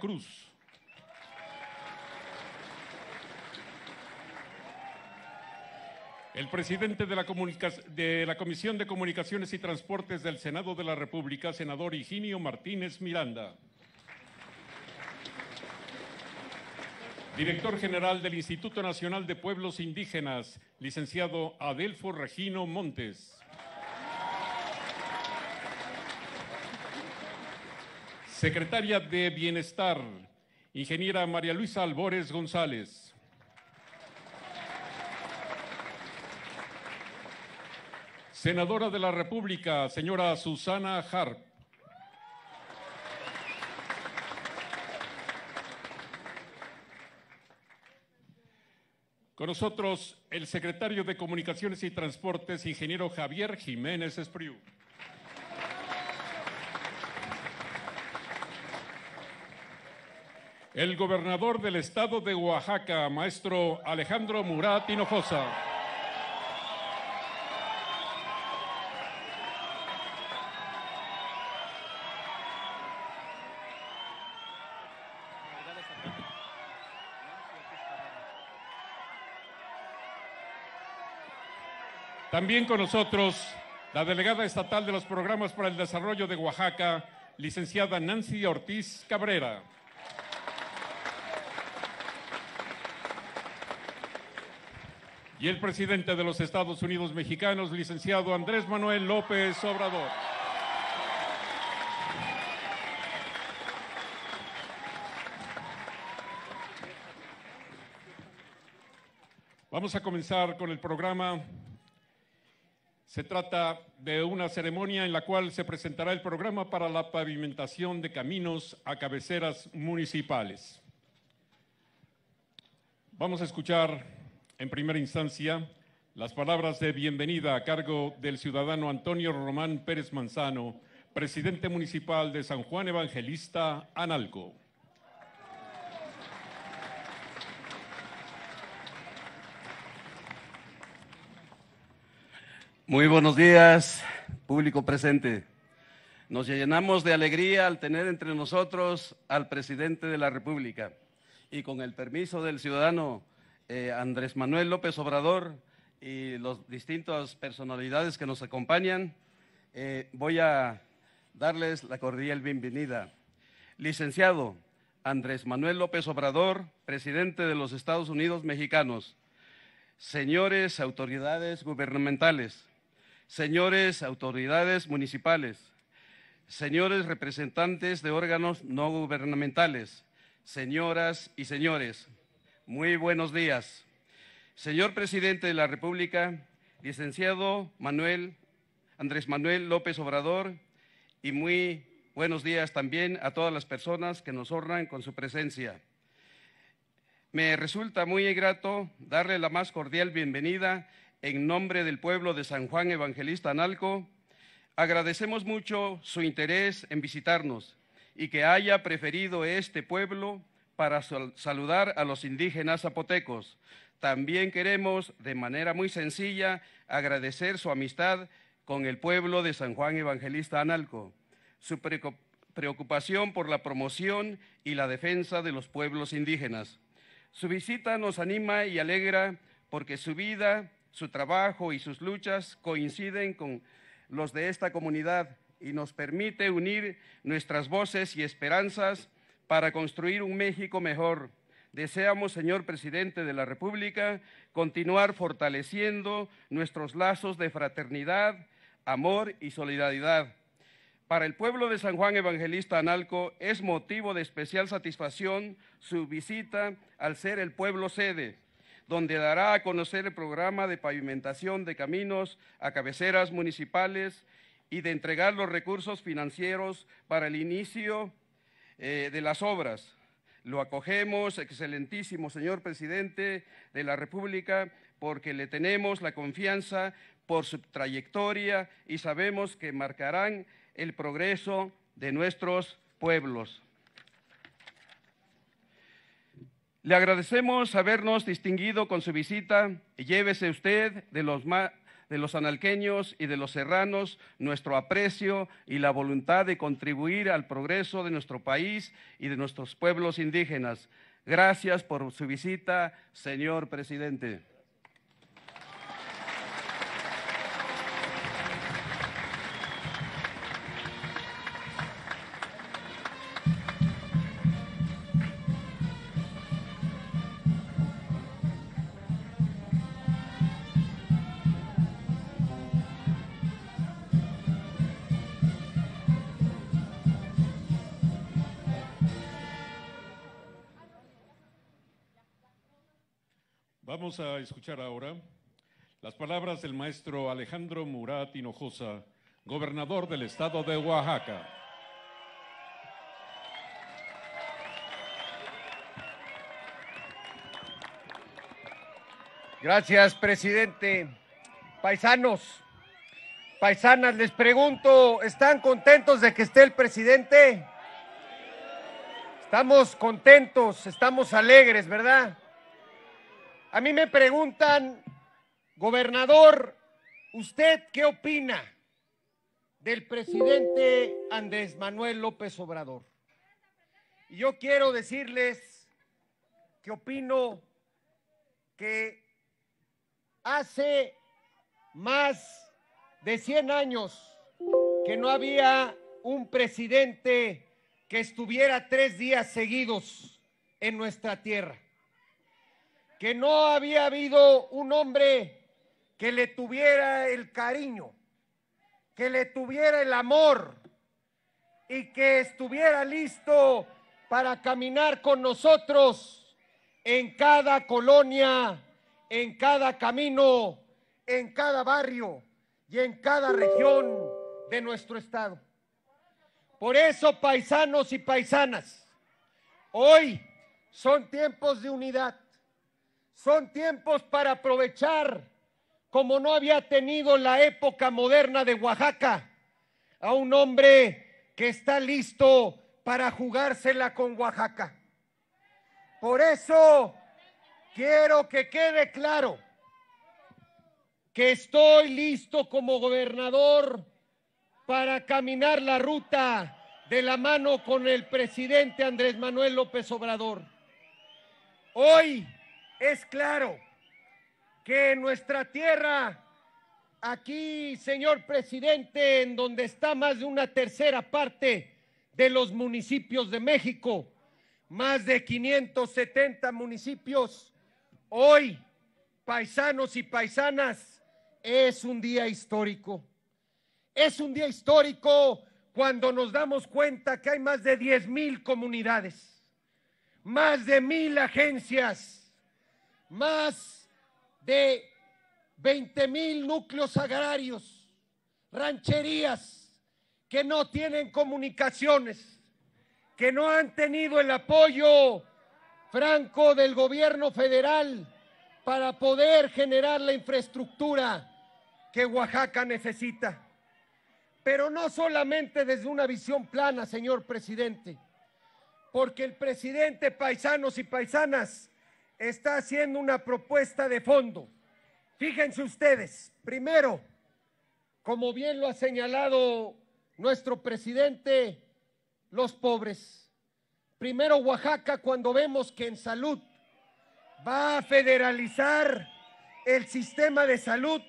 Cruz. El presidente de la, de la, Comisión de Comunicaciones y Transportes del Senado de la República, senador Higinio Martínez Miranda. Director General del Instituto Nacional de Pueblos Indígenas, licenciado Adelfo Regino Montes. Secretaria de Bienestar, ingeniera María Luisa Albores González. Senadora de la República, señora Susana Harp. Con nosotros el secretario de Comunicaciones y Transportes, ingeniero Javier Jiménez Espriu. el gobernador del estado de Oaxaca, maestro Alejandro Murat Hinojosa. También con nosotros la delegada estatal de los programas para el desarrollo de Oaxaca, licenciada Nancy Ortiz Cabrera. y el presidente de los Estados Unidos mexicanos, licenciado Andrés Manuel López Obrador. Vamos a comenzar con el programa. Se trata de una ceremonia en la cual se presentará el programa para la pavimentación de caminos a cabeceras municipales. Vamos a escuchar en primera instancia las palabras de bienvenida a cargo del ciudadano Antonio Román Pérez Manzano, presidente municipal de San Juan Evangelista, Analco. Muy buenos días, público presente. Nos llenamos de alegría al tener entre nosotros al presidente de la República y con el permiso del ciudadano eh, Andrés Manuel López Obrador y las distintas personalidades que nos acompañan, eh, voy a darles la cordial bienvenida. Licenciado Andrés Manuel López Obrador, presidente de los Estados Unidos mexicanos, señores autoridades gubernamentales, señores autoridades municipales, señores representantes de órganos no gubernamentales, señoras y señores, muy buenos días. Señor presidente de la República, licenciado Manuel Andrés Manuel López Obrador, y muy buenos días también a todas las personas que nos honran con su presencia. Me resulta muy grato darle la más cordial bienvenida en nombre del pueblo de San Juan Evangelista Analco. Agradecemos mucho su interés en visitarnos y que haya preferido este pueblo para saludar a los indígenas zapotecos. También queremos, de manera muy sencilla, agradecer su amistad con el pueblo de San Juan Evangelista Analco, su preocupación por la promoción y la defensa de los pueblos indígenas. Su visita nos anima y alegra porque su vida, su trabajo y sus luchas coinciden con los de esta comunidad y nos permite unir nuestras voces y esperanzas para construir un México mejor. Deseamos, señor presidente de la República, continuar fortaleciendo nuestros lazos de fraternidad, amor y solidaridad. Para el pueblo de San Juan Evangelista Analco es motivo de especial satisfacción su visita al ser el pueblo sede, donde dará a conocer el programa de pavimentación de caminos a cabeceras municipales y de entregar los recursos financieros para el inicio eh, de las obras. Lo acogemos, excelentísimo señor presidente de la República, porque le tenemos la confianza por su trayectoria y sabemos que marcarán el progreso de nuestros pueblos. Le agradecemos habernos distinguido con su visita. Llévese usted de los, más de los analqueños y de los serranos nuestro aprecio y la voluntad de contribuir al progreso de nuestro país y de nuestros pueblos indígenas. Gracias por su visita, señor presidente. Vamos a escuchar ahora las palabras del maestro Alejandro Murat Hinojosa, gobernador del estado de Oaxaca. Gracias, presidente. Paisanos, paisanas, les pregunto, ¿están contentos de que esté el presidente? Estamos contentos, estamos alegres, ¿verdad? A mí me preguntan, gobernador, ¿usted qué opina del presidente Andrés Manuel López Obrador? Y yo quiero decirles que opino que hace más de 100 años que no había un presidente que estuviera tres días seguidos en nuestra tierra que no había habido un hombre que le tuviera el cariño, que le tuviera el amor y que estuviera listo para caminar con nosotros en cada colonia, en cada camino, en cada barrio y en cada región de nuestro estado. Por eso, paisanos y paisanas, hoy son tiempos de unidad son tiempos para aprovechar, como no había tenido la época moderna de Oaxaca, a un hombre que está listo para jugársela con Oaxaca. Por eso quiero que quede claro que estoy listo como gobernador para caminar la ruta de la mano con el presidente Andrés Manuel López Obrador. Hoy es claro que en nuestra tierra, aquí, señor presidente, en donde está más de una tercera parte de los municipios de México, más de 570 municipios, hoy, paisanos y paisanas, es un día histórico. Es un día histórico cuando nos damos cuenta que hay más de 10 mil comunidades, más de mil agencias más de 20 mil núcleos agrarios, rancherías que no tienen comunicaciones, que no han tenido el apoyo franco del gobierno federal para poder generar la infraestructura que Oaxaca necesita. Pero no solamente desde una visión plana, señor presidente, porque el presidente, paisanos y paisanas, está haciendo una propuesta de fondo. Fíjense ustedes, primero, como bien lo ha señalado nuestro presidente, los pobres. Primero Oaxaca, cuando vemos que en salud va a federalizar el sistema de salud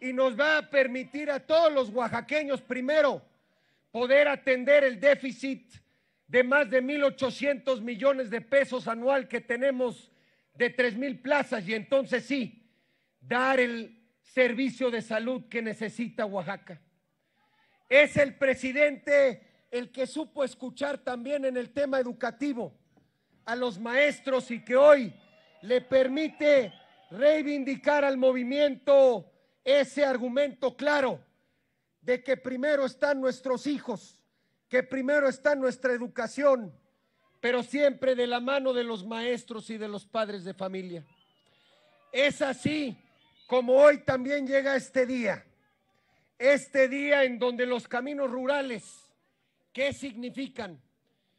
y nos va a permitir a todos los oaxaqueños, primero, poder atender el déficit de más de 1.800 millones de pesos anual que tenemos de mil plazas y entonces sí, dar el servicio de salud que necesita Oaxaca. Es el presidente el que supo escuchar también en el tema educativo a los maestros y que hoy le permite reivindicar al movimiento ese argumento claro de que primero están nuestros hijos, que primero está nuestra educación, pero siempre de la mano de los maestros y de los padres de familia. Es así como hoy también llega este día, este día en donde los caminos rurales, ¿qué significan?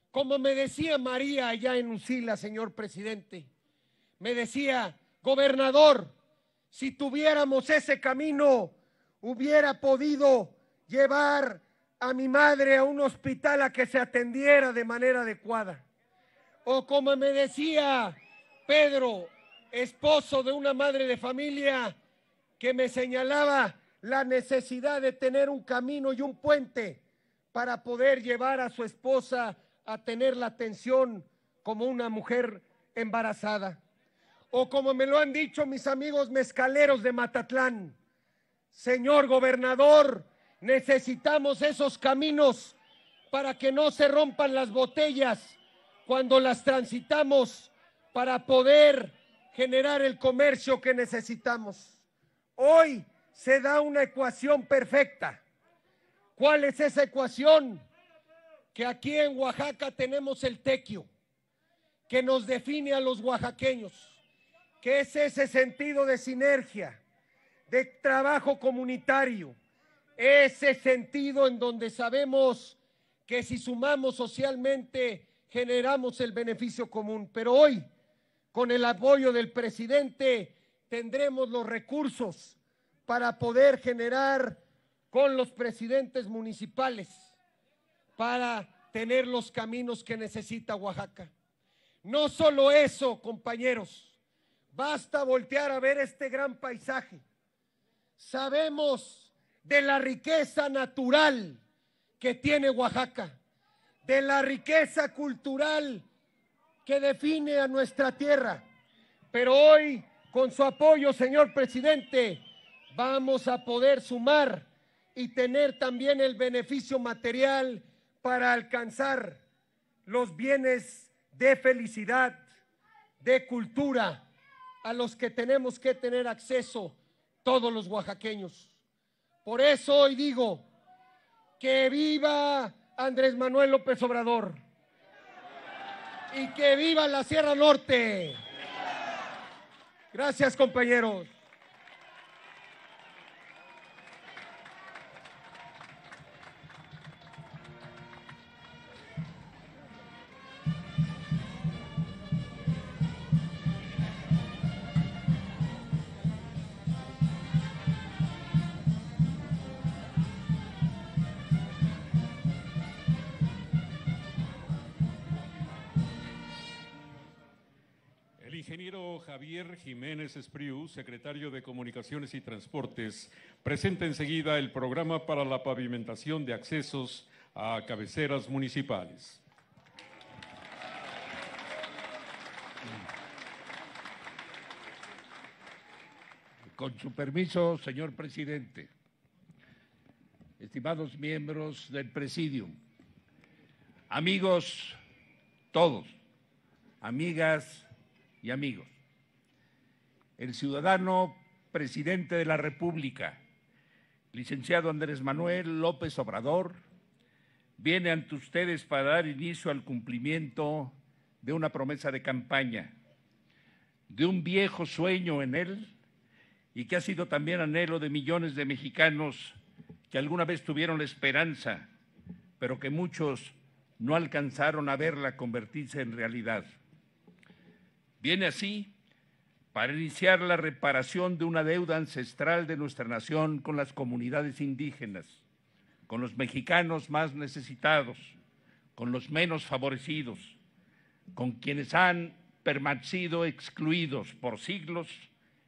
Como me decía María allá en Usila, señor presidente, me decía, gobernador, si tuviéramos ese camino, hubiera podido llevar a mi madre a un hospital a que se atendiera de manera adecuada o como me decía Pedro, esposo de una madre de familia, que me señalaba la necesidad de tener un camino y un puente para poder llevar a su esposa a tener la atención como una mujer embarazada. O como me lo han dicho mis amigos mezcaleros de Matatlán, señor gobernador, necesitamos esos caminos para que no se rompan las botellas cuando las transitamos para poder generar el comercio que necesitamos. Hoy se da una ecuación perfecta. ¿Cuál es esa ecuación? Que aquí en Oaxaca tenemos el tequio, que nos define a los oaxaqueños, que es ese sentido de sinergia, de trabajo comunitario, ese sentido en donde sabemos que si sumamos socialmente generamos el beneficio común. Pero hoy, con el apoyo del presidente, tendremos los recursos para poder generar con los presidentes municipales, para tener los caminos que necesita Oaxaca. No solo eso, compañeros, basta voltear a ver este gran paisaje. Sabemos de la riqueza natural que tiene Oaxaca de la riqueza cultural que define a nuestra tierra. Pero hoy, con su apoyo, señor presidente, vamos a poder sumar y tener también el beneficio material para alcanzar los bienes de felicidad, de cultura, a los que tenemos que tener acceso todos los oaxaqueños. Por eso hoy digo, que viva Andrés Manuel López Obrador. Y que viva la Sierra Norte. Gracias, compañeros. Jiménez Espriu, secretario de Comunicaciones y Transportes, presenta enseguida el programa para la pavimentación de accesos a cabeceras municipales. Con su permiso, señor presidente, estimados miembros del presidium, amigos todos, amigas y amigos el ciudadano presidente de la República, licenciado Andrés Manuel López Obrador, viene ante ustedes para dar inicio al cumplimiento de una promesa de campaña, de un viejo sueño en él y que ha sido también anhelo de millones de mexicanos que alguna vez tuvieron la esperanza, pero que muchos no alcanzaron a verla convertirse en realidad. Viene así para iniciar la reparación de una deuda ancestral de nuestra nación con las comunidades indígenas, con los mexicanos más necesitados, con los menos favorecidos, con quienes han permanecido excluidos por siglos,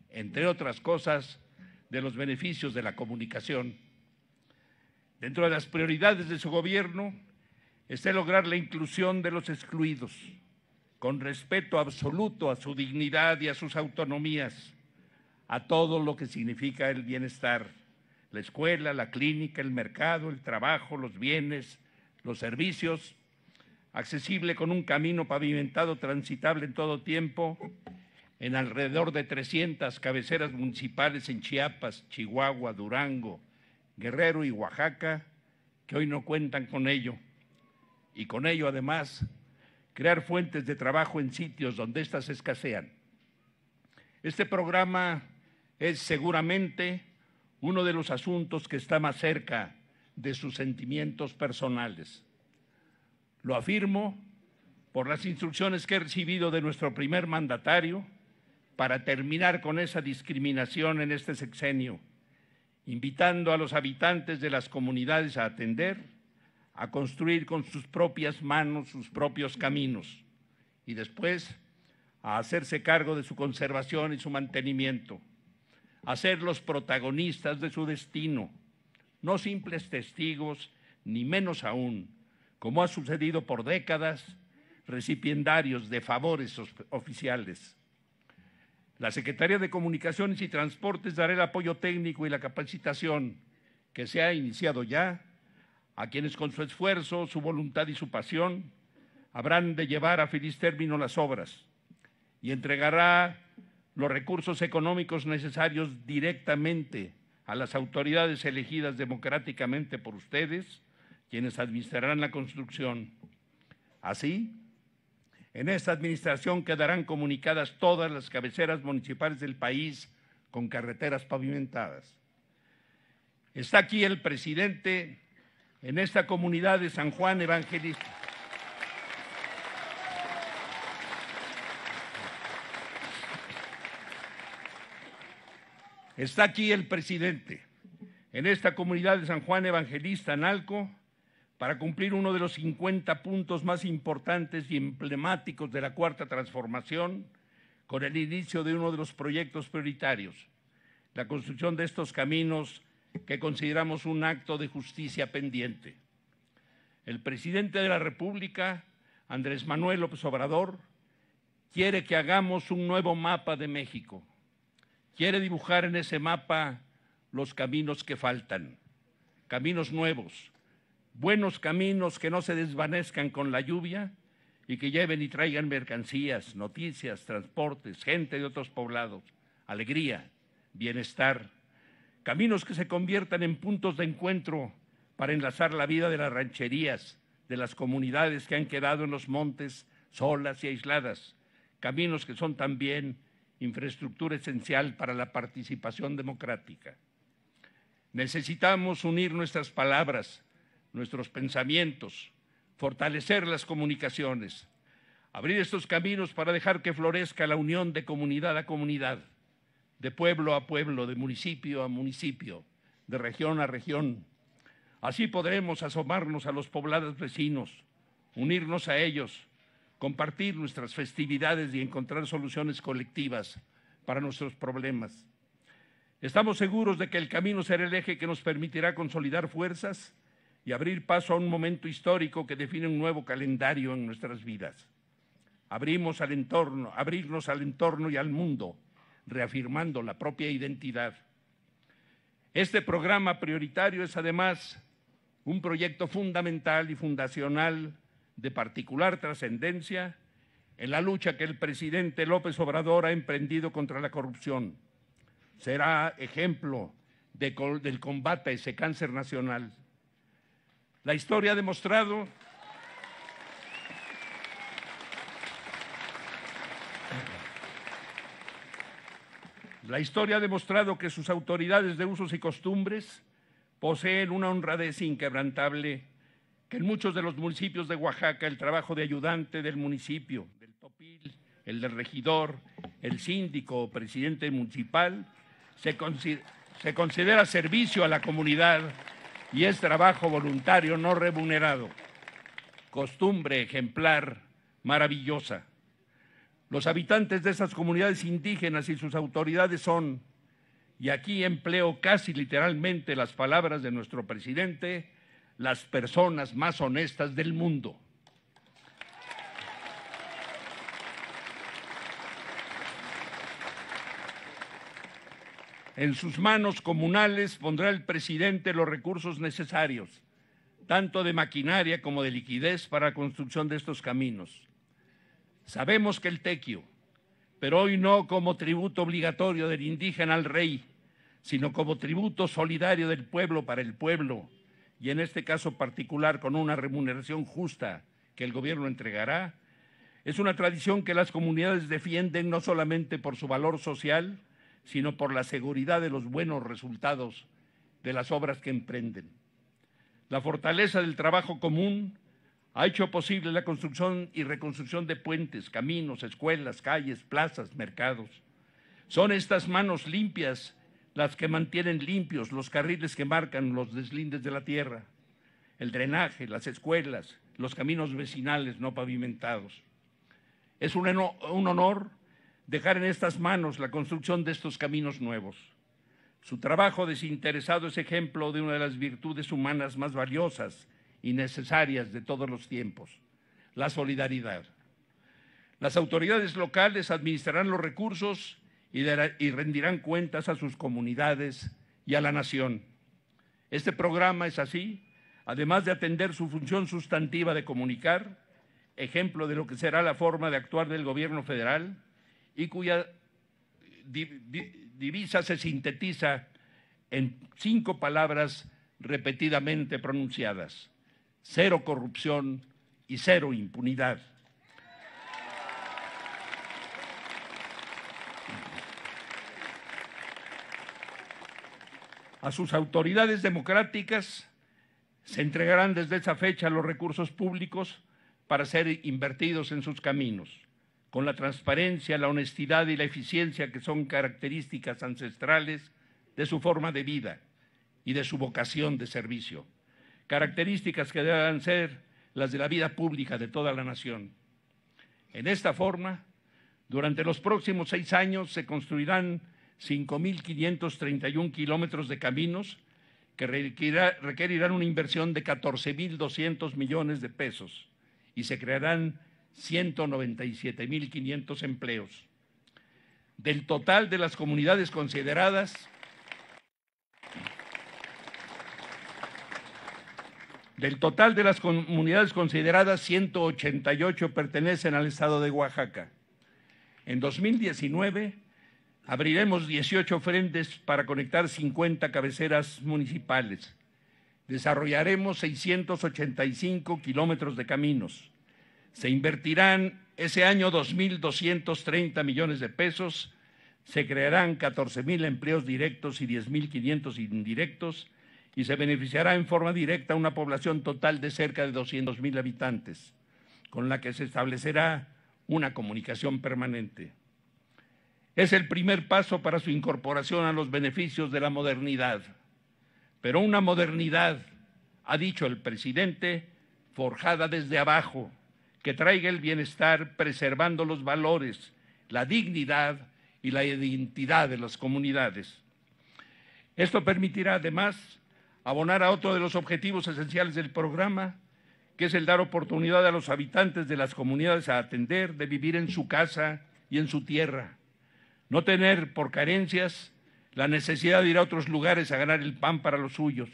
entre otras cosas, de los beneficios de la comunicación. Dentro de las prioridades de su gobierno está lograr la inclusión de los excluidos, con respeto absoluto a su dignidad y a sus autonomías, a todo lo que significa el bienestar, la escuela, la clínica, el mercado, el trabajo, los bienes, los servicios, accesible con un camino pavimentado transitable en todo tiempo, en alrededor de 300 cabeceras municipales en Chiapas, Chihuahua, Durango, Guerrero y Oaxaca, que hoy no cuentan con ello. Y con ello, además, crear fuentes de trabajo en sitios donde éstas escasean. Este programa es seguramente uno de los asuntos que está más cerca de sus sentimientos personales. Lo afirmo por las instrucciones que he recibido de nuestro primer mandatario para terminar con esa discriminación en este sexenio, invitando a los habitantes de las comunidades a atender a construir con sus propias manos sus propios caminos y después a hacerse cargo de su conservación y su mantenimiento, a ser los protagonistas de su destino, no simples testigos, ni menos aún, como ha sucedido por décadas, recipiendarios de favores oficiales. La Secretaría de Comunicaciones y Transportes dará el apoyo técnico y la capacitación que se ha iniciado ya a quienes con su esfuerzo, su voluntad y su pasión habrán de llevar a feliz término las obras y entregará los recursos económicos necesarios directamente a las autoridades elegidas democráticamente por ustedes, quienes administrarán la construcción. Así, en esta administración quedarán comunicadas todas las cabeceras municipales del país con carreteras pavimentadas. Está aquí el presidente en esta comunidad de San Juan Evangelista. Está aquí el presidente en esta comunidad de San Juan Evangelista, Nalco, para cumplir uno de los 50 puntos más importantes y emblemáticos de la Cuarta Transformación, con el inicio de uno de los proyectos prioritarios, la construcción de estos caminos que consideramos un acto de justicia pendiente. El presidente de la República, Andrés Manuel López Obrador, quiere que hagamos un nuevo mapa de México. Quiere dibujar en ese mapa los caminos que faltan, caminos nuevos, buenos caminos que no se desvanezcan con la lluvia y que lleven y traigan mercancías, noticias, transportes, gente de otros poblados, alegría, bienestar caminos que se conviertan en puntos de encuentro para enlazar la vida de las rancherías, de las comunidades que han quedado en los montes solas y aisladas, caminos que son también infraestructura esencial para la participación democrática. Necesitamos unir nuestras palabras, nuestros pensamientos, fortalecer las comunicaciones, abrir estos caminos para dejar que florezca la unión de comunidad a comunidad de pueblo a pueblo, de municipio a municipio, de región a región. Así podremos asomarnos a los poblados vecinos, unirnos a ellos, compartir nuestras festividades y encontrar soluciones colectivas para nuestros problemas. Estamos seguros de que el camino será el eje que nos permitirá consolidar fuerzas y abrir paso a un momento histórico que define un nuevo calendario en nuestras vidas. Abrimos al entorno, abrirnos al entorno y al mundo reafirmando la propia identidad. Este programa prioritario es además un proyecto fundamental y fundacional de particular trascendencia en la lucha que el presidente López Obrador ha emprendido contra la corrupción. Será ejemplo del combate a ese cáncer nacional. La historia ha demostrado La historia ha demostrado que sus autoridades de usos y costumbres poseen una honradez inquebrantable, que en muchos de los municipios de Oaxaca el trabajo de ayudante del municipio, del topil, el del regidor, el síndico o presidente municipal, se considera servicio a la comunidad y es trabajo voluntario no remunerado, costumbre ejemplar maravillosa los habitantes de esas comunidades indígenas y sus autoridades son, y aquí empleo casi literalmente las palabras de nuestro presidente, las personas más honestas del mundo. En sus manos comunales pondrá el presidente los recursos necesarios, tanto de maquinaria como de liquidez para la construcción de estos caminos. Sabemos que el tequio, pero hoy no como tributo obligatorio del indígena al rey, sino como tributo solidario del pueblo para el pueblo, y en este caso particular con una remuneración justa que el gobierno entregará, es una tradición que las comunidades defienden no solamente por su valor social, sino por la seguridad de los buenos resultados de las obras que emprenden. La fortaleza del trabajo común ha hecho posible la construcción y reconstrucción de puentes, caminos, escuelas, calles, plazas, mercados. Son estas manos limpias las que mantienen limpios los carriles que marcan los deslindes de la tierra, el drenaje, las escuelas, los caminos vecinales no pavimentados. Es un, honor dejar en estas manos la construcción de estos caminos nuevos. Su trabajo desinteresado es ejemplo de una de las virtudes humanas más valiosas y necesarias de todos los tiempos, la solidaridad. Las autoridades locales administrarán los recursos y, y rendirán cuentas a sus comunidades y a la nación. Este programa es así, además de atender su función sustantiva de comunicar, ejemplo de lo que será la forma de actuar del gobierno federal y cuya divisa se sintetiza en cinco palabras repetidamente pronunciadas cero corrupción y cero impunidad. A sus autoridades democráticas se entregarán desde esa fecha los recursos públicos para ser invertidos en sus caminos, con la transparencia, la honestidad y la eficiencia que son características ancestrales de su forma de vida y de su vocación de servicio características que deben ser las de la vida pública de toda la nación. En esta forma, durante los próximos seis años se construirán 5.531 kilómetros de caminos que requerirán una inversión de 14.200 millones de pesos y se crearán 197.500 empleos. Del total de las comunidades consideradas, Del total de las comunidades consideradas, 188 pertenecen al estado de Oaxaca. En 2019 abriremos 18 frentes para conectar 50 cabeceras municipales. Desarrollaremos 685 kilómetros de caminos. Se invertirán ese año 2.230 millones de pesos. Se crearán 14.000 empleos directos y 10.500 indirectos y se beneficiará en forma directa a una población total de cerca de 200.000 habitantes, con la que se establecerá una comunicación permanente. Es el primer paso para su incorporación a los beneficios de la modernidad, pero una modernidad, ha dicho el presidente, forjada desde abajo, que traiga el bienestar preservando los valores, la dignidad y la identidad de las comunidades. Esto permitirá además abonar a otro de los objetivos esenciales del programa, que es el dar oportunidad a los habitantes de las comunidades a atender, de vivir en su casa y en su tierra, no tener por carencias la necesidad de ir a otros lugares a ganar el pan para los suyos.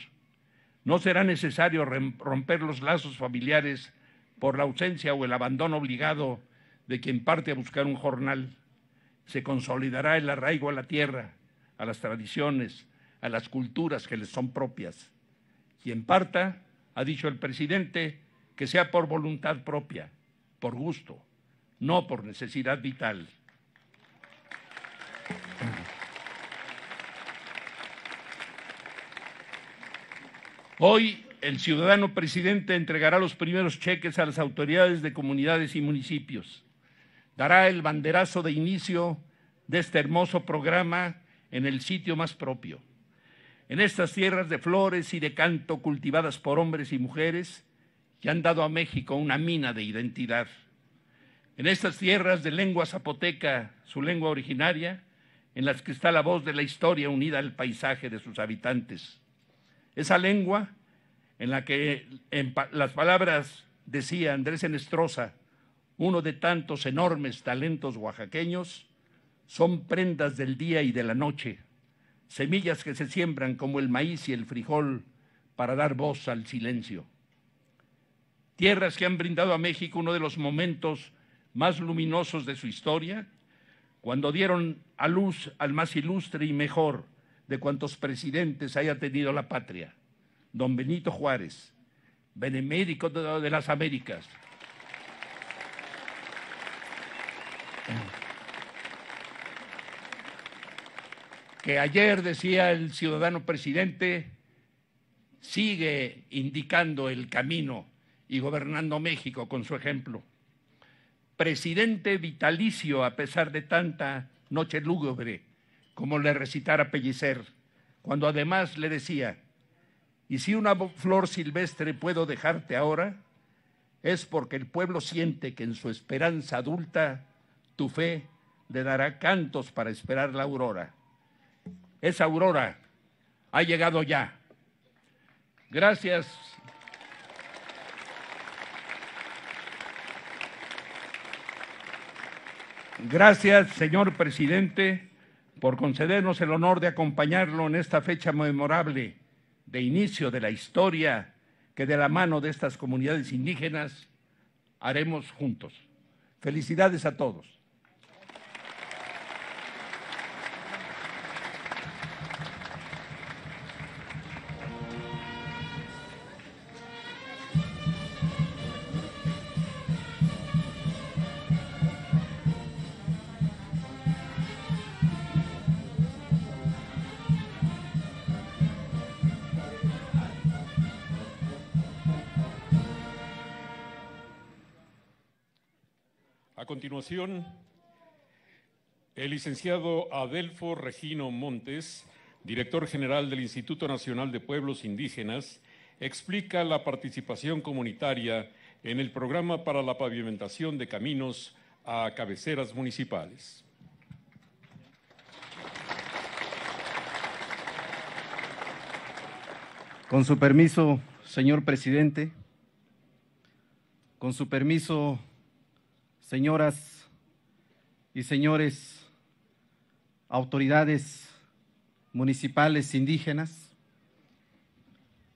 No será necesario romper los lazos familiares por la ausencia o el abandono obligado de quien parte a buscar un jornal. Se consolidará el arraigo a la tierra, a las tradiciones, a las culturas que les son propias. en parta, ha dicho el presidente, que sea por voluntad propia, por gusto, no por necesidad vital. Hoy el ciudadano presidente entregará los primeros cheques a las autoridades de comunidades y municipios. Dará el banderazo de inicio de este hermoso programa en el sitio más propio, en estas tierras de flores y de canto cultivadas por hombres y mujeres que han dado a México una mina de identidad. En estas tierras de lengua zapoteca, su lengua originaria, en las que está la voz de la historia unida al paisaje de sus habitantes. Esa lengua en la que las palabras decía Andrés Enestrosa, uno de tantos enormes talentos oaxaqueños, son prendas del día y de la noche, semillas que se siembran como el maíz y el frijol para dar voz al silencio. Tierras que han brindado a México uno de los momentos más luminosos de su historia, cuando dieron a luz al más ilustre y mejor de cuantos presidentes haya tenido la patria, don Benito Juárez, benemérico de las Américas. que ayer decía el ciudadano presidente, sigue indicando el camino y gobernando México con su ejemplo. Presidente vitalicio a pesar de tanta noche lúgubre, como le recitara Pellicer, cuando además le decía, y si una flor silvestre puedo dejarte ahora, es porque el pueblo siente que en su esperanza adulta tu fe le dará cantos para esperar la aurora esa aurora ha llegado ya. Gracias. Gracias, señor presidente, por concedernos el honor de acompañarlo en esta fecha memorable de inicio de la historia que de la mano de estas comunidades indígenas haremos juntos. Felicidades a todos. el licenciado Adelfo Regino Montes, director general del Instituto Nacional de Pueblos Indígenas, explica la participación comunitaria en el programa para la pavimentación de caminos a cabeceras municipales. Con su permiso, señor presidente, con su permiso, señoras y señores autoridades municipales indígenas,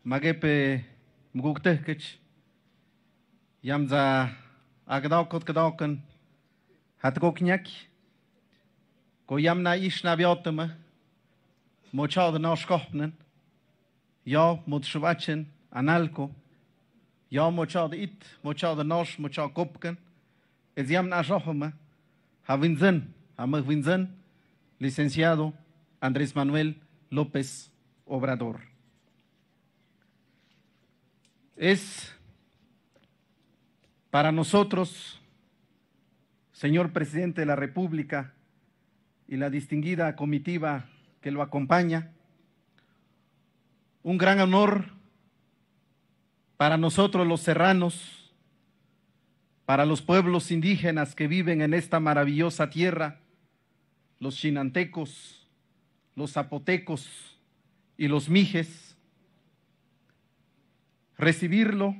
Magepe Mguktekech, Yamza Agdaukot Kdaukan, Hatgoknyak, goyamna Ishna Biotama, de Noshkopnen, Yo Mutshvachen, Analco, Yo mochado It, de Nosh, mochado Kopken, Es Yamna winzan licenciado Andrés Manuel López Obrador. Es para nosotros, señor presidente de la República y la distinguida comitiva que lo acompaña, un gran honor para nosotros los serranos para los pueblos indígenas que viven en esta maravillosa tierra, los chinantecos, los zapotecos y los mijes, recibirlo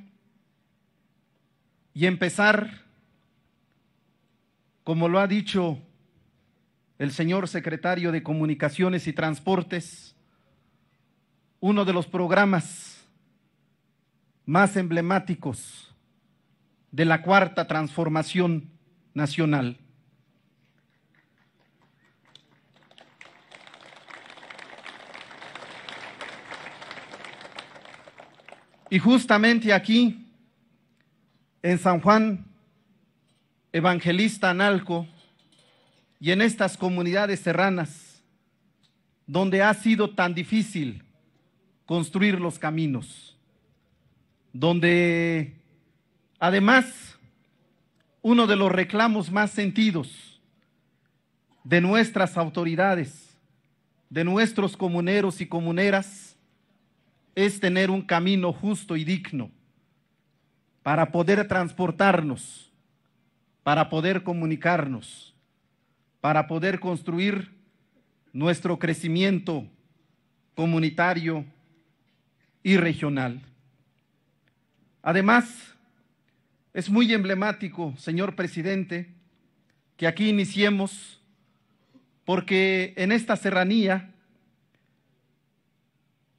y empezar, como lo ha dicho el señor secretario de Comunicaciones y Transportes, uno de los programas más emblemáticos de la cuarta transformación nacional. Y justamente aquí, en San Juan, Evangelista Analco, y en estas comunidades serranas, donde ha sido tan difícil construir los caminos, donde Además, uno de los reclamos más sentidos de nuestras autoridades, de nuestros comuneros y comuneras, es tener un camino justo y digno para poder transportarnos, para poder comunicarnos, para poder construir nuestro crecimiento comunitario y regional. Además, es muy emblemático, señor presidente, que aquí iniciemos, porque en esta serranía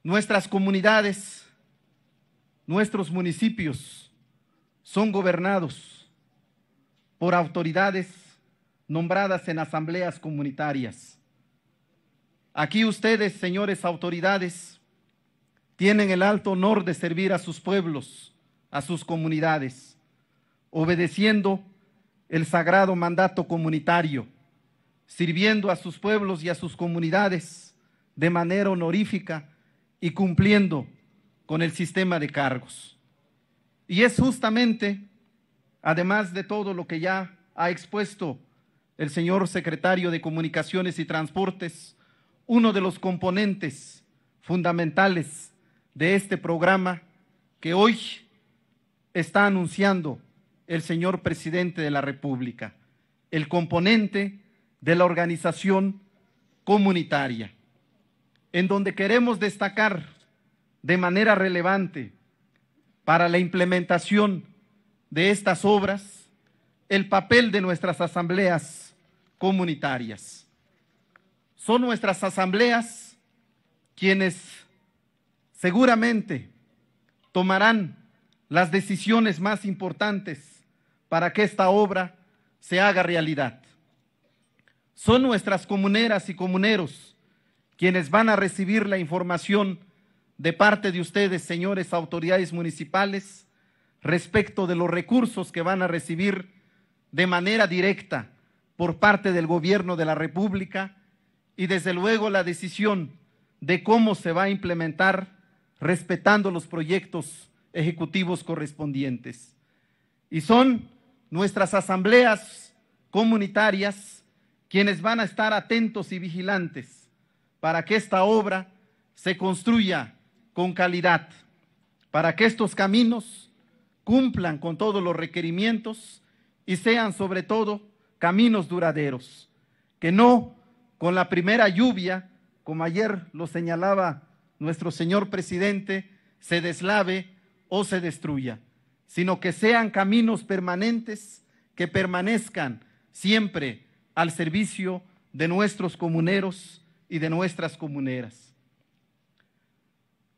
nuestras comunidades, nuestros municipios son gobernados por autoridades nombradas en asambleas comunitarias. Aquí ustedes, señores autoridades, tienen el alto honor de servir a sus pueblos, a sus comunidades obedeciendo el sagrado mandato comunitario, sirviendo a sus pueblos y a sus comunidades de manera honorífica y cumpliendo con el sistema de cargos. Y es justamente, además de todo lo que ya ha expuesto el señor secretario de Comunicaciones y Transportes, uno de los componentes fundamentales de este programa que hoy está anunciando el señor presidente de la República, el componente de la organización comunitaria, en donde queremos destacar de manera relevante para la implementación de estas obras el papel de nuestras asambleas comunitarias. Son nuestras asambleas quienes seguramente tomarán las decisiones más importantes para que esta obra se haga realidad. Son nuestras comuneras y comuneros quienes van a recibir la información de parte de ustedes, señores autoridades municipales, respecto de los recursos que van a recibir de manera directa por parte del gobierno de la República y desde luego la decisión de cómo se va a implementar respetando los proyectos ejecutivos correspondientes. Y son nuestras asambleas comunitarias quienes van a estar atentos y vigilantes para que esta obra se construya con calidad, para que estos caminos cumplan con todos los requerimientos y sean sobre todo caminos duraderos, que no con la primera lluvia, como ayer lo señalaba nuestro señor presidente, se deslave o se destruya sino que sean caminos permanentes que permanezcan siempre al servicio de nuestros comuneros y de nuestras comuneras.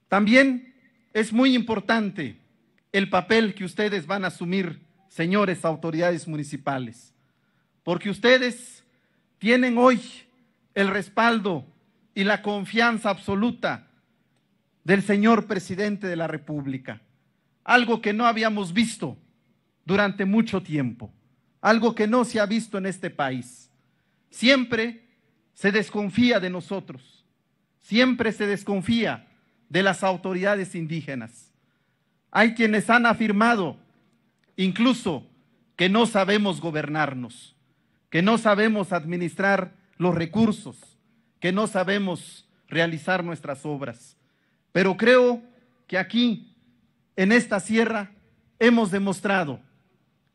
También es muy importante el papel que ustedes van a asumir, señores autoridades municipales, porque ustedes tienen hoy el respaldo y la confianza absoluta del señor presidente de la República algo que no habíamos visto durante mucho tiempo, algo que no se ha visto en este país. Siempre se desconfía de nosotros, siempre se desconfía de las autoridades indígenas. Hay quienes han afirmado incluso que no sabemos gobernarnos, que no sabemos administrar los recursos, que no sabemos realizar nuestras obras. Pero creo que aquí en esta sierra hemos demostrado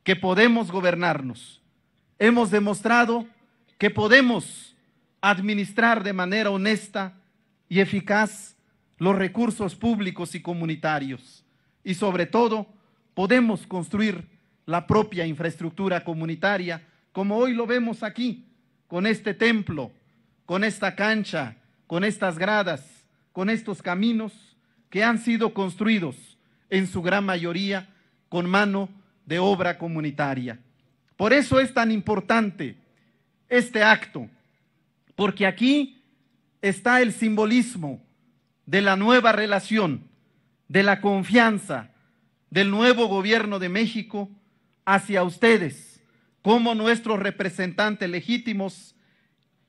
que podemos gobernarnos, hemos demostrado que podemos administrar de manera honesta y eficaz los recursos públicos y comunitarios y sobre todo podemos construir la propia infraestructura comunitaria como hoy lo vemos aquí con este templo, con esta cancha, con estas gradas, con estos caminos que han sido construidos en su gran mayoría con mano de obra comunitaria. Por eso es tan importante este acto, porque aquí está el simbolismo de la nueva relación, de la confianza del nuevo gobierno de México hacia ustedes como nuestros representantes legítimos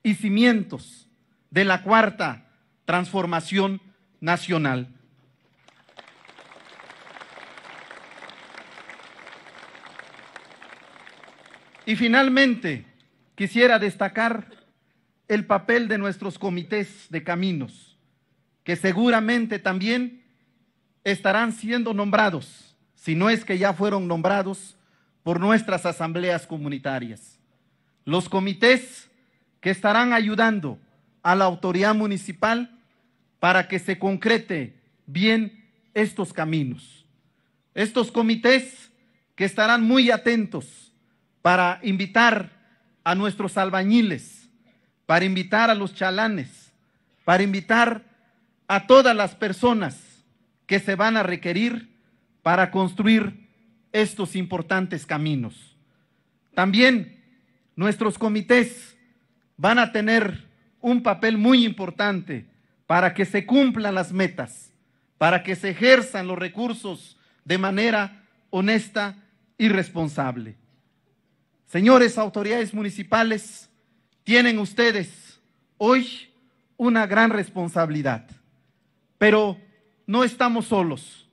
y cimientos de la cuarta transformación nacional. Y finalmente, quisiera destacar el papel de nuestros comités de caminos, que seguramente también estarán siendo nombrados, si no es que ya fueron nombrados por nuestras asambleas comunitarias. Los comités que estarán ayudando a la autoridad municipal para que se concrete bien estos caminos. Estos comités que estarán muy atentos para invitar a nuestros albañiles, para invitar a los chalanes, para invitar a todas las personas que se van a requerir para construir estos importantes caminos. También nuestros comités van a tener un papel muy importante para que se cumplan las metas, para que se ejerzan los recursos de manera honesta y responsable. Señores, autoridades municipales, tienen ustedes hoy una gran responsabilidad, pero no estamos solos.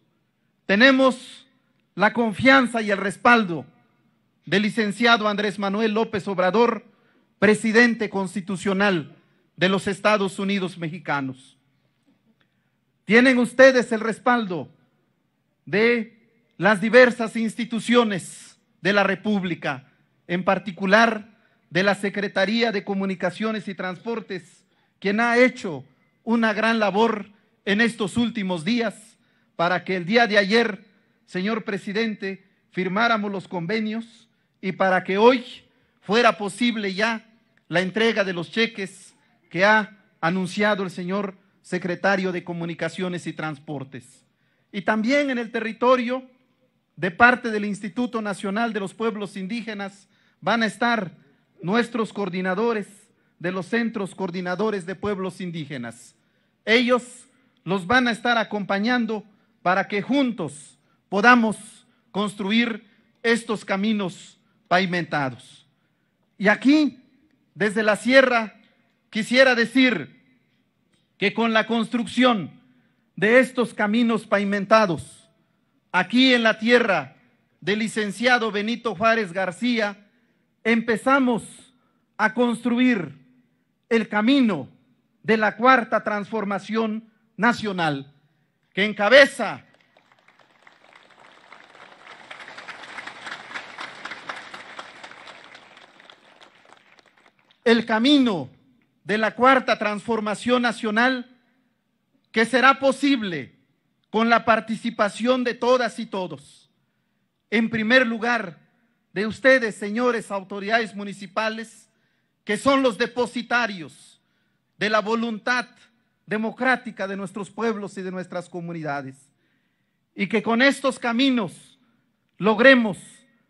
Tenemos la confianza y el respaldo del licenciado Andrés Manuel López Obrador, presidente constitucional de los Estados Unidos mexicanos. Tienen ustedes el respaldo de las diversas instituciones de la República, en particular de la Secretaría de Comunicaciones y Transportes, quien ha hecho una gran labor en estos últimos días para que el día de ayer, señor presidente, firmáramos los convenios y para que hoy fuera posible ya la entrega de los cheques que ha anunciado el señor secretario de Comunicaciones y Transportes. Y también en el territorio, de parte del Instituto Nacional de los Pueblos Indígenas, van a estar nuestros coordinadores de los centros coordinadores de pueblos indígenas. Ellos los van a estar acompañando para que juntos podamos construir estos caminos pavimentados. Y aquí, desde la sierra, quisiera decir que con la construcción de estos caminos pavimentados, aquí en la tierra del licenciado Benito Juárez García, empezamos a construir el camino de la cuarta transformación nacional que encabeza el camino de la cuarta transformación nacional que será posible con la participación de todas y todos. En primer lugar, de ustedes, señores autoridades municipales, que son los depositarios de la voluntad democrática de nuestros pueblos y de nuestras comunidades. Y que con estos caminos logremos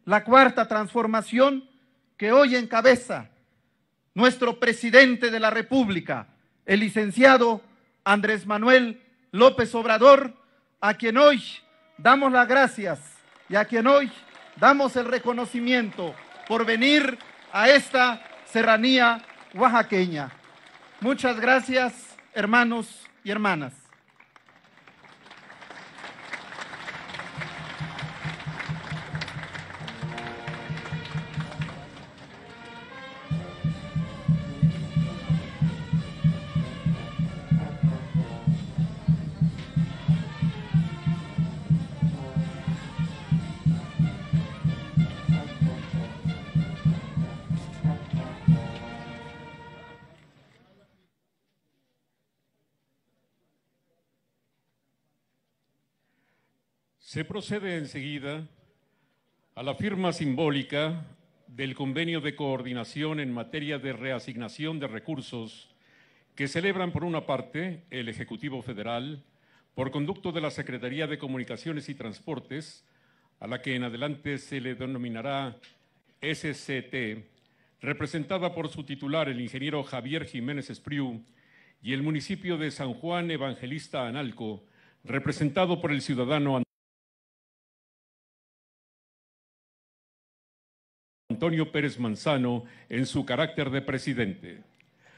la cuarta transformación que hoy encabeza nuestro presidente de la República, el licenciado Andrés Manuel López Obrador, a quien hoy damos las gracias y a quien hoy damos el reconocimiento por venir a esta serranía oaxaqueña. Muchas gracias, hermanos y hermanas. Se procede enseguida a la firma simbólica del convenio de coordinación en materia de reasignación de recursos que celebran por una parte el Ejecutivo Federal por conducto de la Secretaría de Comunicaciones y Transportes, a la que en adelante se le denominará SCT, representada por su titular, el ingeniero Javier Jiménez Espriu, y el municipio de San Juan Evangelista Analco, representado por el ciudadano Antonio Pérez Manzano en su carácter de presidente.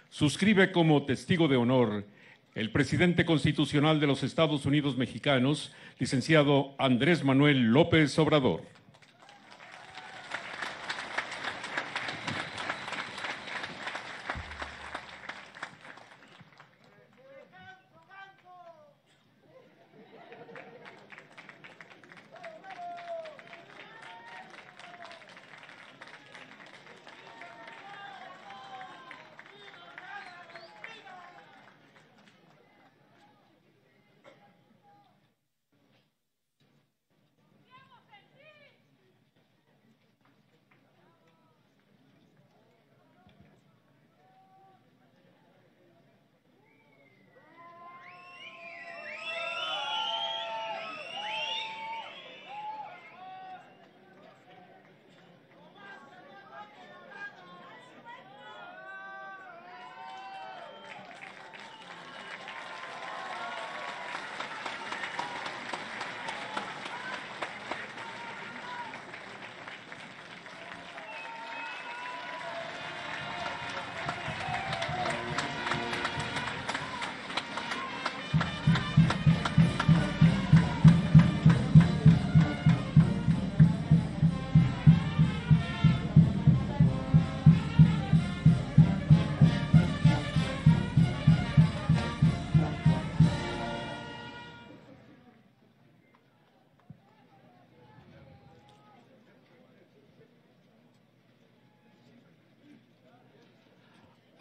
Suscribe como testigo de honor el presidente constitucional de los Estados Unidos mexicanos, licenciado Andrés Manuel López Obrador.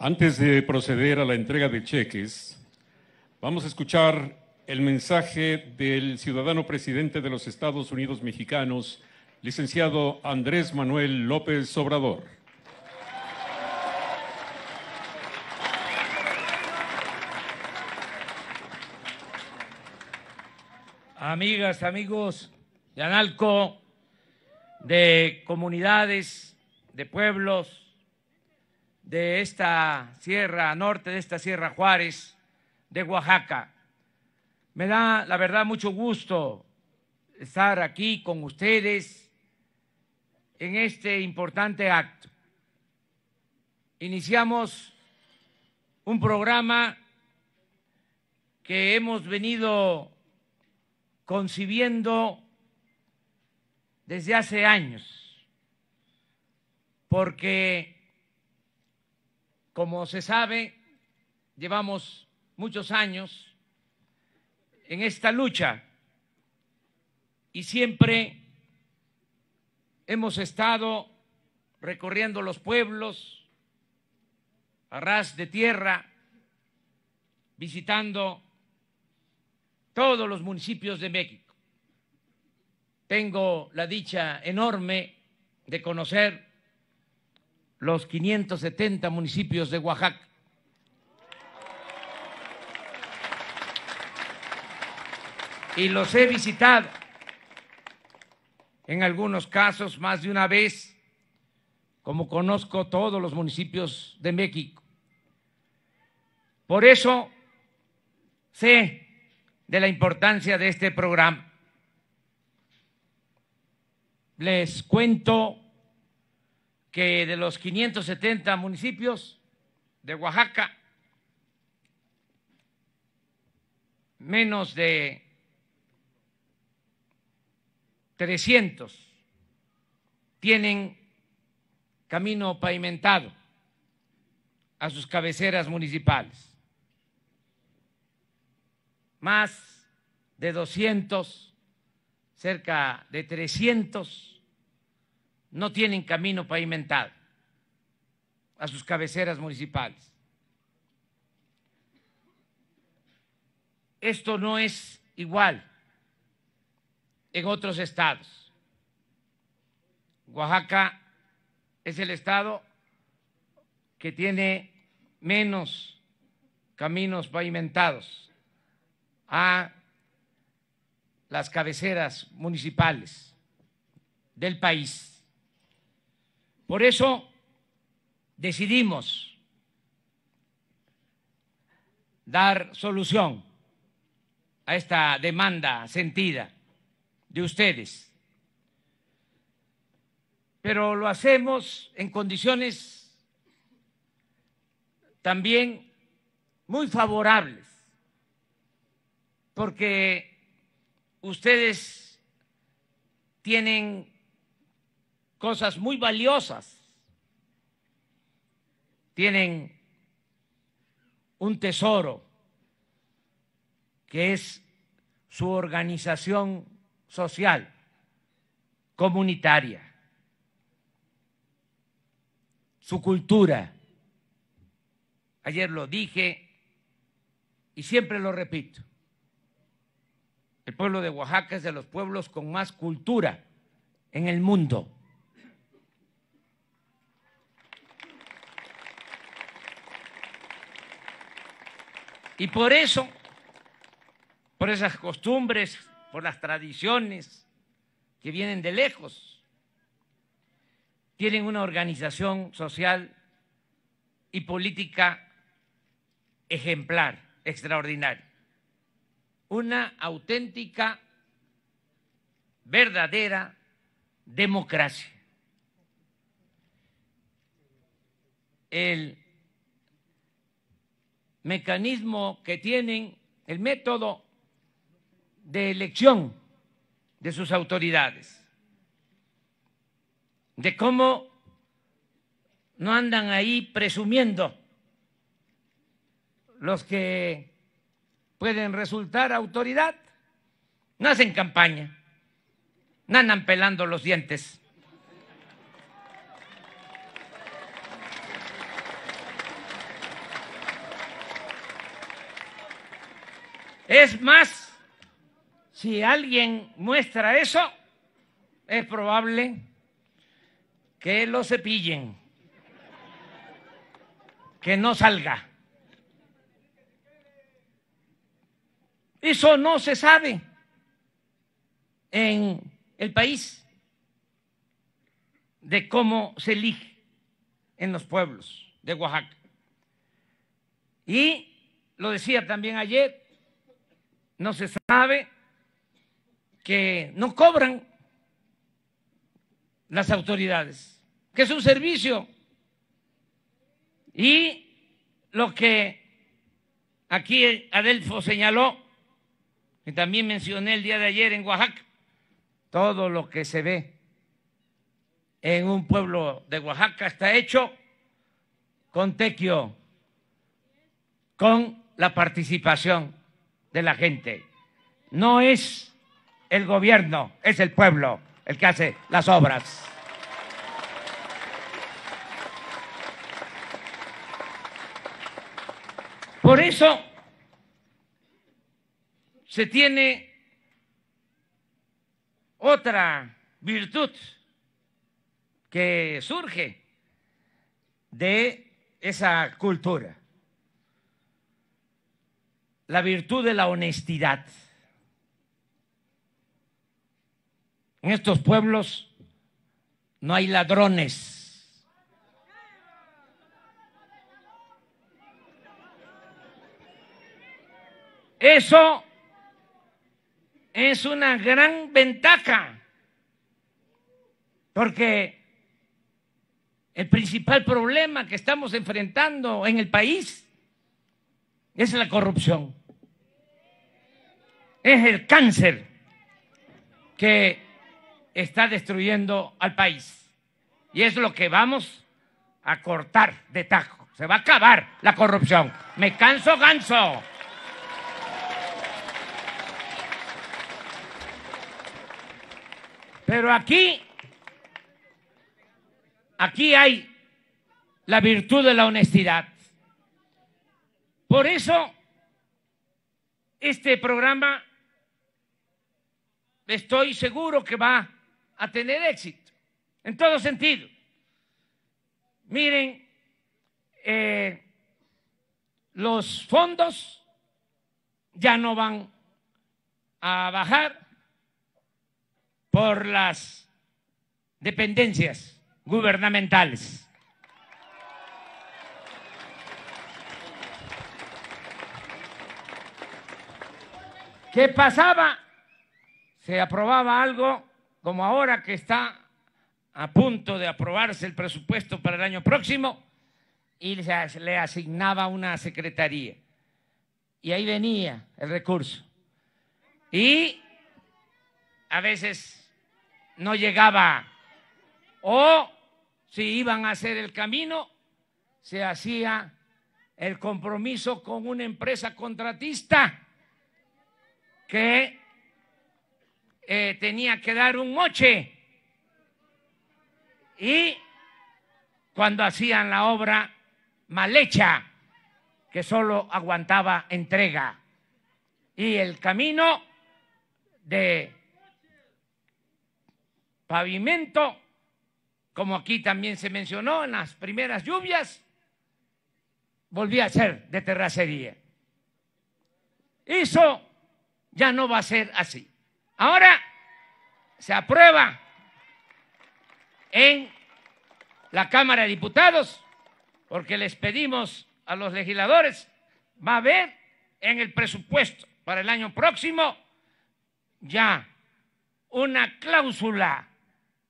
Antes de proceder a la entrega de cheques, vamos a escuchar el mensaje del ciudadano presidente de los Estados Unidos mexicanos, licenciado Andrés Manuel López Obrador. Amigas, amigos de Analco, de comunidades, de pueblos, de esta Sierra Norte, de esta Sierra Juárez, de Oaxaca. Me da, la verdad, mucho gusto estar aquí con ustedes en este importante acto. Iniciamos un programa que hemos venido concibiendo desde hace años, porque como se sabe, llevamos muchos años en esta lucha y siempre hemos estado recorriendo los pueblos a ras de tierra, visitando todos los municipios de México. Tengo la dicha enorme de conocer los 570 municipios de Oaxaca. Y los he visitado en algunos casos más de una vez, como conozco todos los municipios de México. Por eso sé de la importancia de este programa. Les cuento que de los 570 municipios de Oaxaca, menos de 300 tienen camino pavimentado a sus cabeceras municipales. Más de 200, cerca de 300 no tienen camino pavimentado a sus cabeceras municipales. Esto no es igual en otros estados. Oaxaca es el estado que tiene menos caminos pavimentados a las cabeceras municipales del país. Por eso decidimos dar solución a esta demanda sentida de ustedes. Pero lo hacemos en condiciones también muy favorables, porque ustedes tienen cosas muy valiosas. Tienen un tesoro que es su organización social, comunitaria, su cultura. Ayer lo dije y siempre lo repito. El pueblo de Oaxaca es de los pueblos con más cultura en el mundo. Y por eso, por esas costumbres, por las tradiciones que vienen de lejos, tienen una organización social y política ejemplar, extraordinaria. Una auténtica, verdadera democracia. El mecanismo que tienen, el método de elección de sus autoridades, de cómo no andan ahí presumiendo los que pueden resultar autoridad, no hacen campaña, no andan pelando los dientes. Es más, si alguien muestra eso, es probable que lo cepillen, que no salga. Eso no se sabe en el país de cómo se elige en los pueblos de Oaxaca. Y lo decía también ayer, no se sabe, que no cobran las autoridades, que es un servicio. Y lo que aquí Adelfo señaló, que también mencioné el día de ayer en Oaxaca, todo lo que se ve en un pueblo de Oaxaca está hecho con tequio, con la participación de la gente. No es el gobierno, es el pueblo el que hace las obras. Por eso se tiene otra virtud que surge de esa cultura la virtud de la honestidad. En estos pueblos no hay ladrones. Eso es una gran ventaja, porque el principal problema que estamos enfrentando en el país es la corrupción. Es el cáncer que está destruyendo al país. Y es lo que vamos a cortar de tajo. Se va a acabar la corrupción. Me canso, ganso. Pero aquí, aquí hay la virtud de la honestidad. Por eso, este programa estoy seguro que va a tener éxito, en todo sentido. Miren, eh, los fondos ya no van a bajar por las dependencias gubernamentales. ¿Qué pasaba? Se aprobaba algo como ahora que está a punto de aprobarse el presupuesto para el año próximo y le asignaba una secretaría. Y ahí venía el recurso. Y a veces no llegaba o si iban a hacer el camino, se hacía el compromiso con una empresa contratista que eh, tenía que dar un moche. Y cuando hacían la obra mal hecha, que solo aguantaba entrega. Y el camino de pavimento, como aquí también se mencionó en las primeras lluvias, volvía a ser de terracería. Hizo ya no va a ser así. Ahora se aprueba en la Cámara de Diputados, porque les pedimos a los legisladores, va a haber en el presupuesto para el año próximo ya una cláusula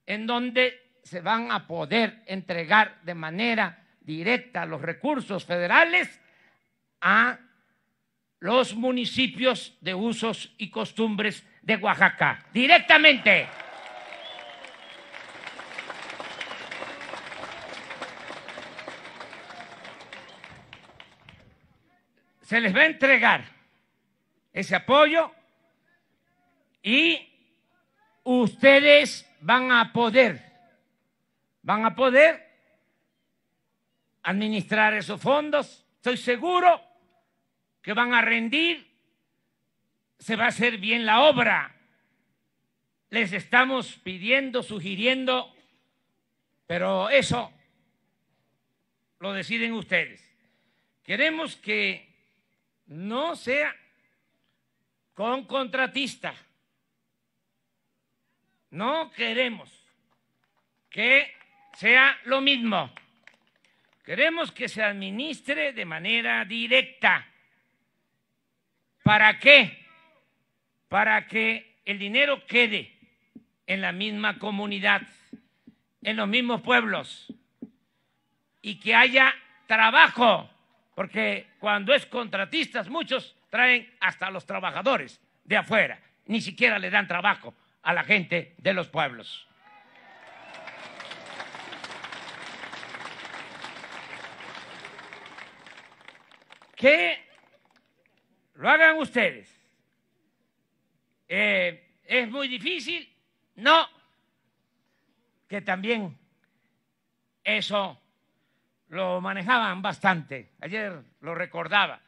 en donde se van a poder entregar de manera directa los recursos federales a los municipios de usos y costumbres de Oaxaca, directamente. Se les va a entregar ese apoyo y ustedes van a poder, van a poder administrar esos fondos, estoy seguro que van a rendir, se va a hacer bien la obra. Les estamos pidiendo, sugiriendo, pero eso lo deciden ustedes. Queremos que no sea con contratista. No queremos que sea lo mismo. Queremos que se administre de manera directa ¿Para qué? Para que el dinero quede en la misma comunidad, en los mismos pueblos y que haya trabajo, porque cuando es contratistas muchos traen hasta los trabajadores de afuera, ni siquiera le dan trabajo a la gente de los pueblos. ¿Qué lo hagan ustedes. Eh, ¿Es muy difícil? No. Que también eso lo manejaban bastante. Ayer lo recordaba.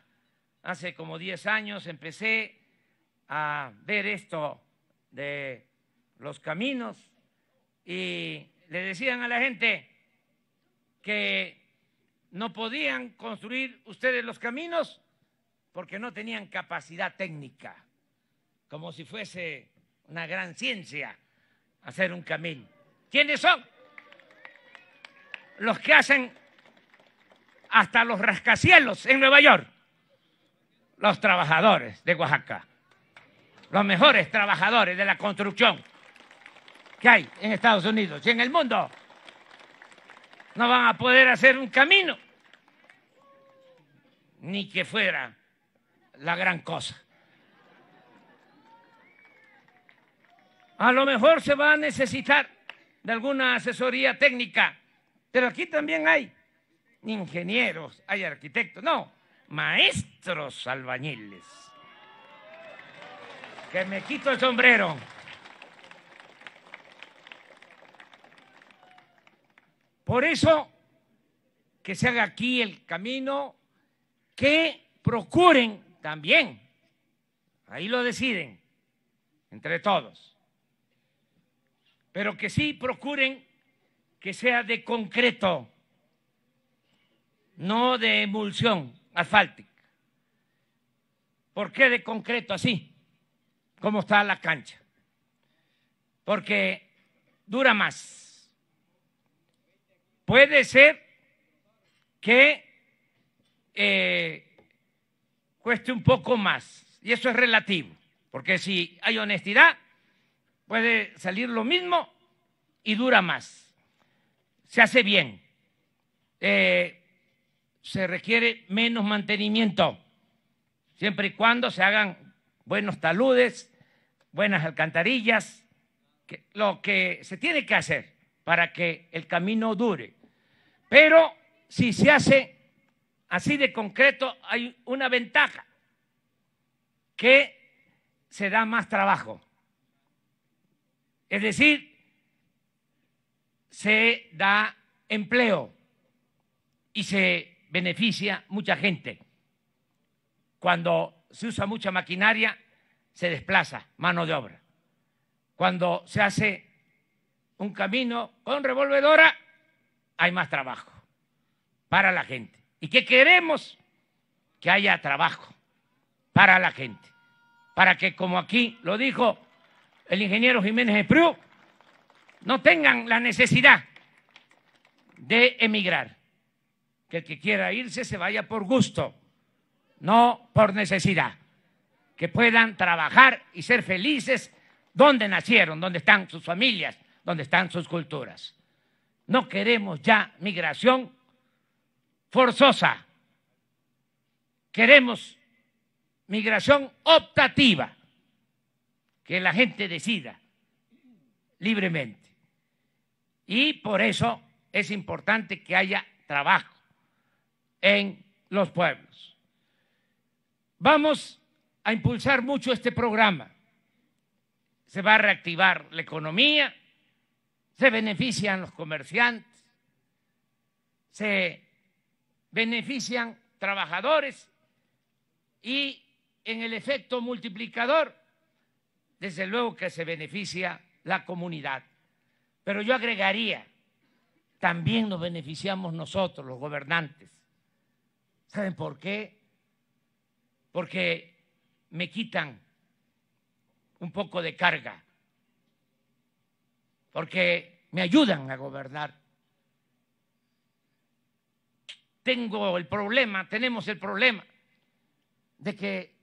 Hace como 10 años empecé a ver esto de los caminos y le decían a la gente que no podían construir ustedes los caminos porque no tenían capacidad técnica, como si fuese una gran ciencia hacer un camino. ¿Quiénes son? Los que hacen hasta los rascacielos en Nueva York, los trabajadores de Oaxaca, los mejores trabajadores de la construcción que hay en Estados Unidos y en el mundo. No van a poder hacer un camino, ni que fuera la gran cosa. A lo mejor se va a necesitar de alguna asesoría técnica, pero aquí también hay ingenieros, hay arquitectos, no, maestros albañiles. Que me quito el sombrero. Por eso, que se haga aquí el camino, que procuren también. Ahí lo deciden, entre todos. Pero que sí procuren que sea de concreto, no de emulsión asfáltica. ¿Por qué de concreto así? como está la cancha? Porque dura más. Puede ser que eh, cueste un poco más. Y eso es relativo, porque si hay honestidad, puede salir lo mismo y dura más. Se hace bien. Eh, se requiere menos mantenimiento, siempre y cuando se hagan buenos taludes, buenas alcantarillas, lo que se tiene que hacer para que el camino dure. Pero si se hace así de concreto hay una ventaja, que se da más trabajo. Es decir, se da empleo y se beneficia mucha gente. Cuando se usa mucha maquinaria, se desplaza mano de obra. Cuando se hace un camino con revolvedora, hay más trabajo para la gente. ¿Y que queremos? Que haya trabajo para la gente, para que como aquí lo dijo el ingeniero Jiménez Espriu, no tengan la necesidad de emigrar, que el que quiera irse se vaya por gusto, no por necesidad, que puedan trabajar y ser felices donde nacieron, donde están sus familias, donde están sus culturas. No queremos ya migración forzosa. Queremos migración optativa, que la gente decida libremente. Y por eso es importante que haya trabajo en los pueblos. Vamos a impulsar mucho este programa. Se va a reactivar la economía, se benefician los comerciantes, se benefician trabajadores y en el efecto multiplicador, desde luego que se beneficia la comunidad. Pero yo agregaría, también nos beneficiamos nosotros, los gobernantes. ¿Saben por qué? Porque me quitan un poco de carga, porque me ayudan a gobernar tengo el problema, tenemos el problema de que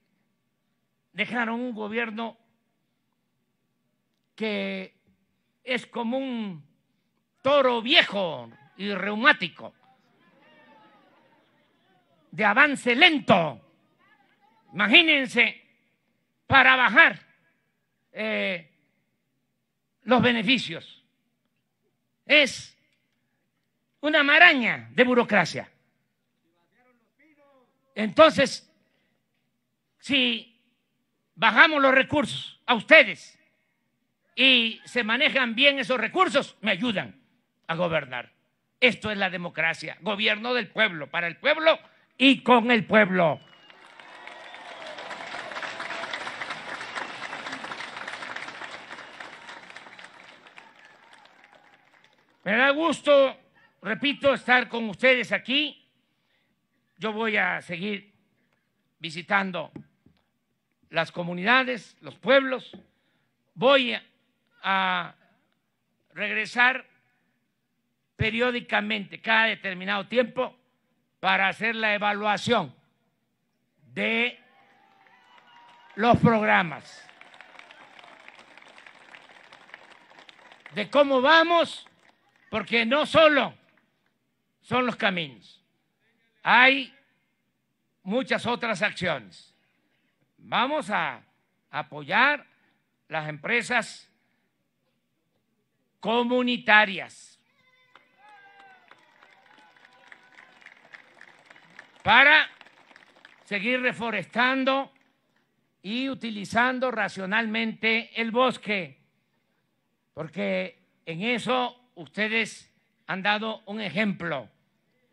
dejaron un gobierno que es como un toro viejo y reumático, de avance lento. Imagínense, para bajar eh, los beneficios. Es una maraña de burocracia. Entonces, si bajamos los recursos a ustedes y se manejan bien esos recursos, me ayudan a gobernar. Esto es la democracia, gobierno del pueblo, para el pueblo y con el pueblo. Me da gusto, repito, estar con ustedes aquí yo voy a seguir visitando las comunidades, los pueblos, voy a regresar periódicamente, cada determinado tiempo, para hacer la evaluación de los programas, de cómo vamos, porque no solo son los caminos, hay muchas otras acciones. Vamos a apoyar las empresas comunitarias para seguir reforestando y utilizando racionalmente el bosque, porque en eso ustedes han dado un ejemplo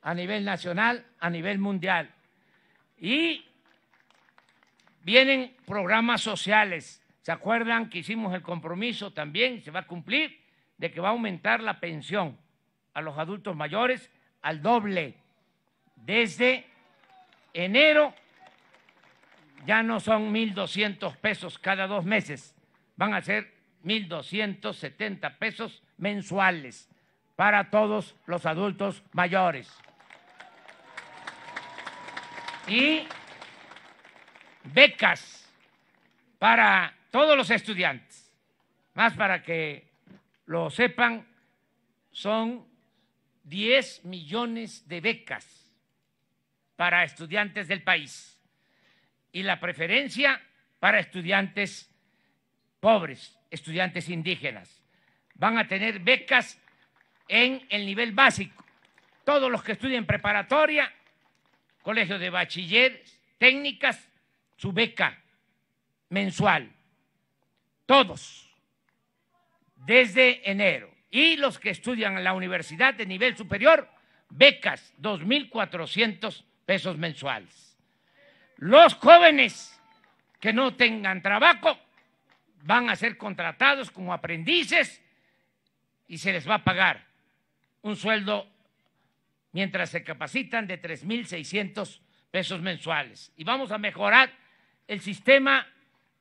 a nivel nacional, a nivel mundial. Y vienen programas sociales. ¿Se acuerdan que hicimos el compromiso también? Se va a cumplir de que va a aumentar la pensión a los adultos mayores al doble. Desde enero ya no son 1.200 pesos cada dos meses, van a ser 1.270 pesos mensuales para todos los adultos mayores y becas para todos los estudiantes. Más para que lo sepan, son 10 millones de becas para estudiantes del país y la preferencia para estudiantes pobres, estudiantes indígenas. Van a tener becas en el nivel básico. Todos los que estudien preparatoria colegio de bachiller, técnicas, su beca mensual. Todos. Desde enero. Y los que estudian en la universidad de nivel superior, becas, 2.400 pesos mensuales. Los jóvenes que no tengan trabajo van a ser contratados como aprendices y se les va a pagar un sueldo mientras se capacitan de 3.600 pesos mensuales. Y vamos a mejorar el sistema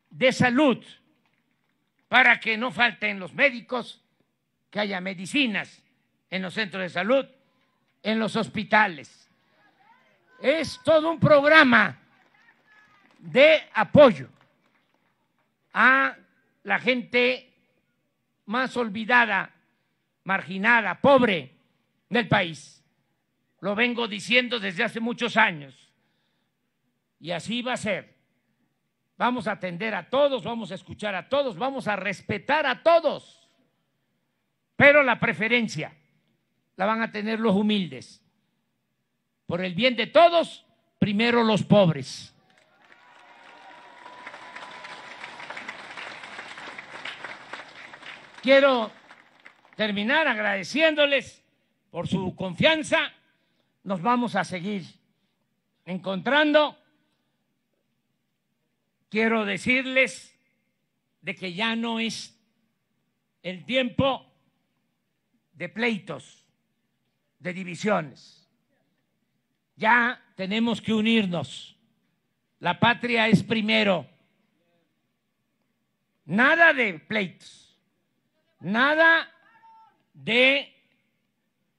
de salud para que no falten los médicos, que haya medicinas en los centros de salud, en los hospitales. Es todo un programa de apoyo a la gente más olvidada, marginada, pobre del país. Lo vengo diciendo desde hace muchos años. Y así va a ser. Vamos a atender a todos, vamos a escuchar a todos, vamos a respetar a todos. Pero la preferencia la van a tener los humildes. Por el bien de todos, primero los pobres. Quiero terminar agradeciéndoles por su confianza nos vamos a seguir encontrando. Quiero decirles de que ya no es el tiempo de pleitos, de divisiones. Ya tenemos que unirnos. La patria es primero. Nada de pleitos, nada de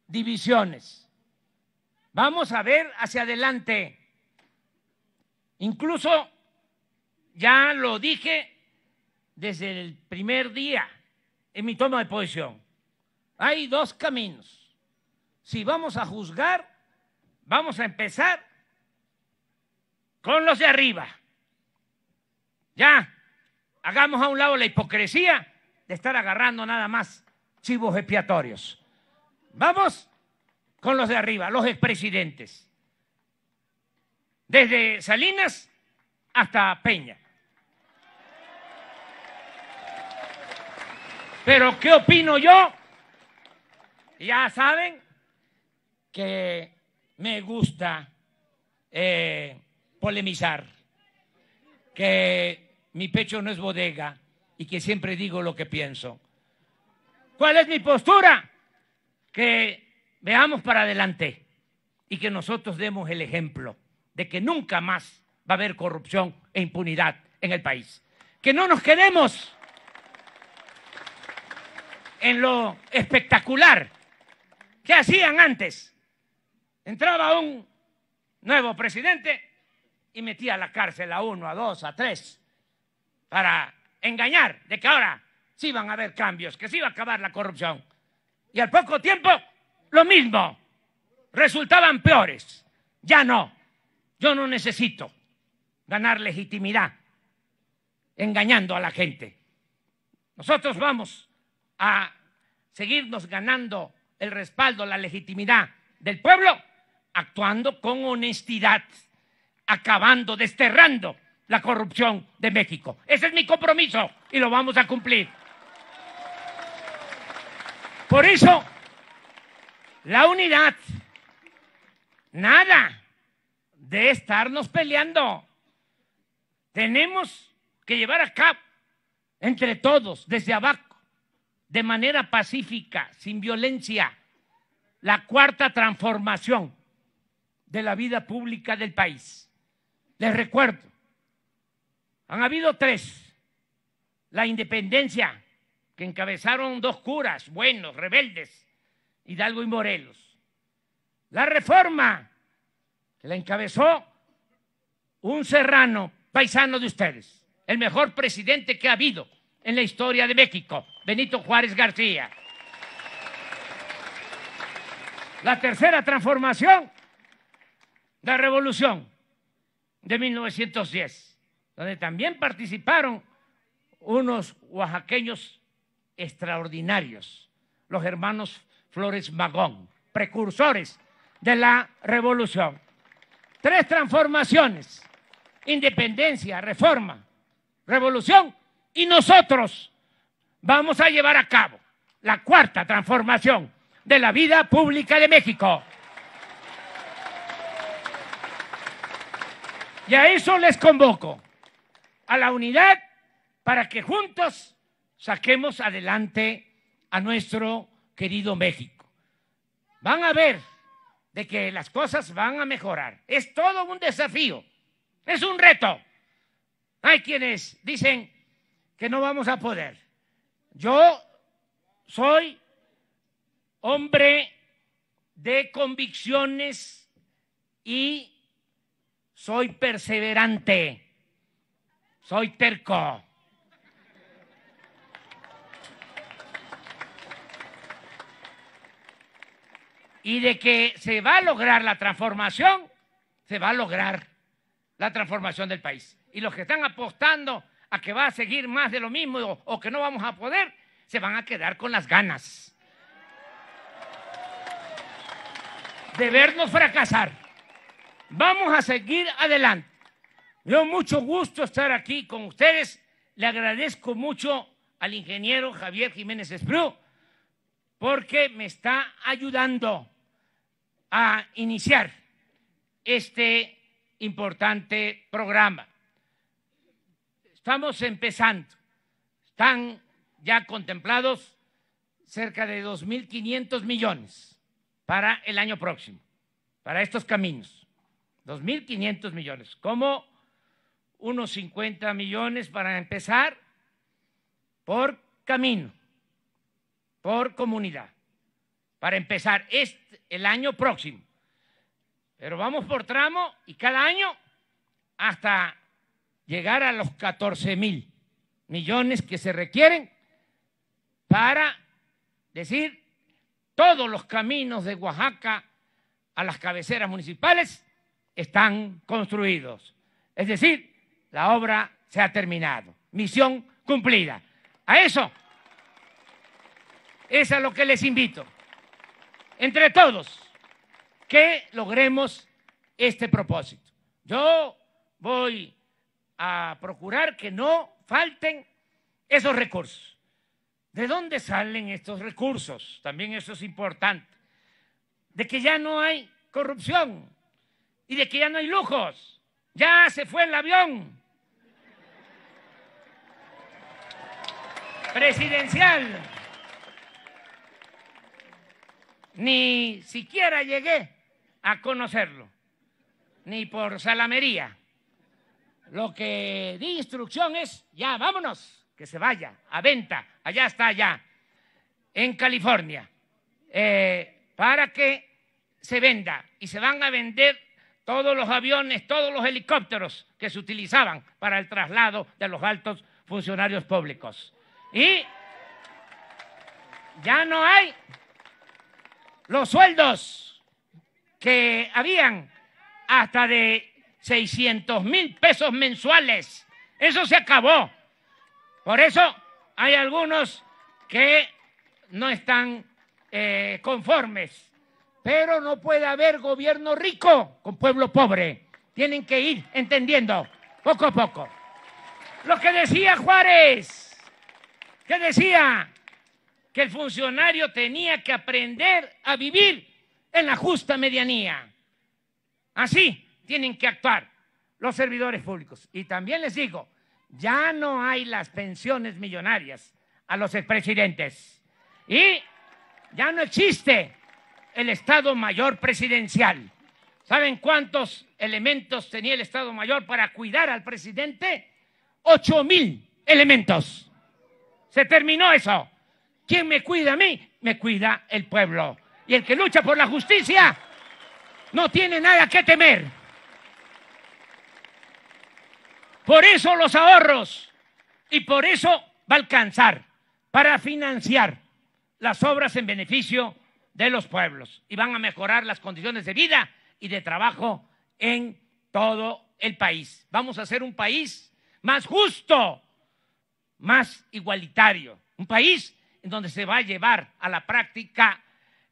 divisiones. Vamos a ver hacia adelante. Incluso, ya lo dije desde el primer día en mi toma de posición, hay dos caminos. Si vamos a juzgar, vamos a empezar con los de arriba. Ya, hagamos a un lado la hipocresía de estar agarrando nada más chivos expiatorios. Vamos con los de arriba, los expresidentes, desde Salinas hasta Peña. Pero ¿qué opino yo? Ya saben que me gusta eh, polemizar, que mi pecho no es bodega y que siempre digo lo que pienso. ¿Cuál es mi postura? Que veamos para adelante y que nosotros demos el ejemplo de que nunca más va a haber corrupción e impunidad en el país. Que no nos quedemos en lo espectacular que hacían antes. Entraba un nuevo presidente y metía a la cárcel a uno, a dos, a tres, para engañar de que ahora sí van a haber cambios, que sí va a acabar la corrupción. Y al poco tiempo lo mismo. Resultaban peores. Ya no. Yo no necesito ganar legitimidad engañando a la gente. Nosotros vamos a seguirnos ganando el respaldo, la legitimidad del pueblo, actuando con honestidad, acabando, desterrando la corrupción de México. Ese es mi compromiso y lo vamos a cumplir. Por eso la unidad. Nada de estarnos peleando. Tenemos que llevar a cabo entre todos, desde abajo, de manera pacífica, sin violencia, la cuarta transformación de la vida pública del país. Les recuerdo, han habido tres. La independencia, que encabezaron dos curas buenos, rebeldes, Hidalgo y Morelos. La reforma que la encabezó un serrano paisano de ustedes, el mejor presidente que ha habido en la historia de México, Benito Juárez García. La tercera transformación, la revolución de 1910, donde también participaron unos oaxaqueños extraordinarios, los hermanos Flores Magón, precursores de la revolución. Tres transformaciones, independencia, reforma, revolución y nosotros vamos a llevar a cabo la cuarta transformación de la vida pública de México. Y a eso les convoco, a la unidad, para que juntos saquemos adelante a nuestro querido México. Van a ver de que las cosas van a mejorar. Es todo un desafío, es un reto. Hay quienes dicen que no vamos a poder. Yo soy hombre de convicciones y soy perseverante, soy terco. y de que se va a lograr la transformación, se va a lograr la transformación del país. Y los que están apostando a que va a seguir más de lo mismo o, que no vamos a poder, se van a quedar con las ganas de vernos fracasar. Vamos a seguir adelante. Me dio mucho gusto estar aquí con ustedes. Le agradezco mucho al ingeniero Javier Jiménez Espriu porque me está ayudando a iniciar este importante programa. Estamos empezando. Están ya contemplados cerca de 2.500 millones para el año próximo, para estos caminos. 2.500 millones, como unos 50 millones para empezar por camino por comunidad para empezar este, el año próximo. Pero vamos por tramo y cada año hasta llegar a los 14 mil millones que se requieren para decir todos los caminos de Oaxaca a las cabeceras municipales están construidos. Es decir, la obra se ha terminado. Misión cumplida. A eso es a lo que les invito. Entre todos, que logremos este propósito. Yo voy a procurar que no falten esos recursos. ¿De dónde salen estos recursos? También eso es importante. De que ya no hay corrupción y de que ya no hay lujos. Ya se fue el avión presidencial ni siquiera llegué a conocerlo, ni por salamería. Lo que di instrucción es, ya, vámonos, que se vaya, a venta, allá está, allá, en California, eh, para que se venda. Y se van a vender todos los aviones, todos los helicópteros que se utilizaban para el traslado de los altos funcionarios públicos. Y ya no hay los sueldos que habían hasta de 600 mil pesos mensuales. Eso se acabó. Por eso hay algunos que no están eh, conformes. Pero no puede haber gobierno rico con pueblo pobre. Tienen que ir entendiendo poco a poco. Lo que decía Juárez, que decía, que el funcionario tenía que aprender a vivir en la justa medianía. Así tienen que actuar los servidores públicos. Y también les digo, ya no hay las pensiones millonarias a los expresidentes. Y ya no existe el Estado Mayor Presidencial. ¿Saben cuántos elementos tenía el Estado Mayor para cuidar al presidente? Ocho mil elementos. Se terminó eso. ¿Quién me cuida a mí? Me cuida el pueblo. Y el que lucha por la justicia no tiene nada que temer. Por eso los ahorros y por eso va a alcanzar para financiar las obras en beneficio de los pueblos y van a mejorar las condiciones de vida y de trabajo en todo el país. Vamos a hacer un país más justo, más igualitario, un país en donde se va a llevar a la práctica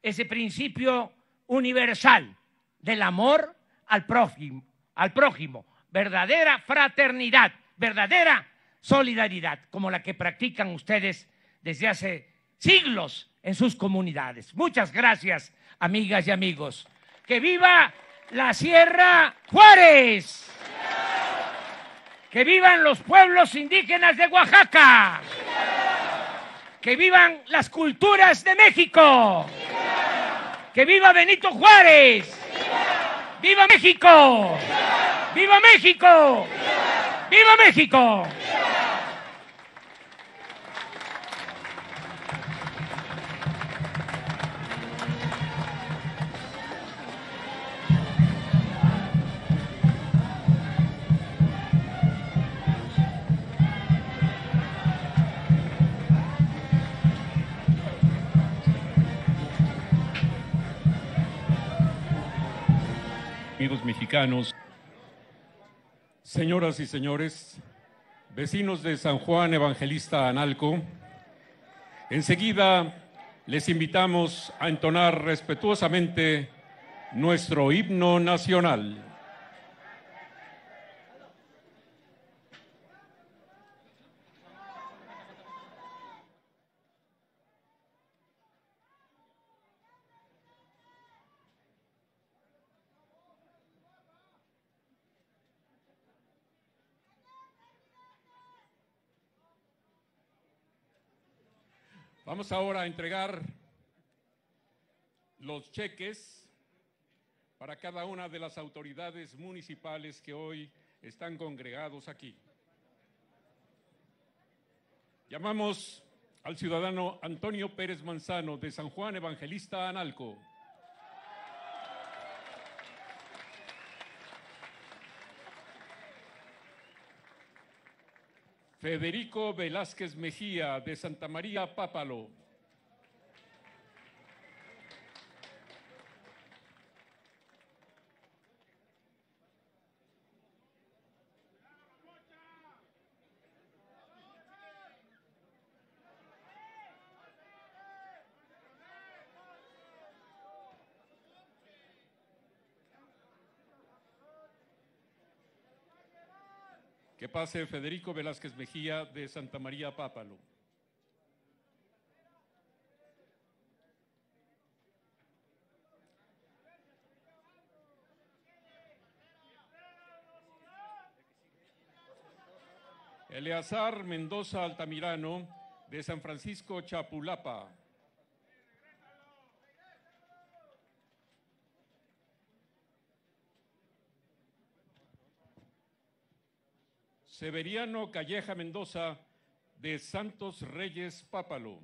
ese principio universal del amor al prójimo, al prójimo, verdadera fraternidad, verdadera solidaridad, como la que practican ustedes desde hace siglos en sus comunidades. Muchas gracias, amigas y amigos. Que viva la Sierra Juárez. Que vivan los pueblos indígenas de Oaxaca que vivan las culturas de México, que viva Benito Juárez, viva México, viva México, viva México. Señoras y señores, vecinos de San Juan Evangelista Analco, enseguida les invitamos a entonar respetuosamente nuestro himno nacional. Vamos ahora a entregar los cheques para cada una de las autoridades municipales que hoy están congregados aquí. Llamamos al ciudadano Antonio Pérez Manzano de San Juan Evangelista Analco. Federico Velázquez Mejía de Santa María Pápalo. Que pase Federico Velázquez Mejía de Santa María Pápalo. Eleazar Mendoza Altamirano de San Francisco Chapulapa. Severiano Calleja Mendoza de Santos Reyes Pápalo.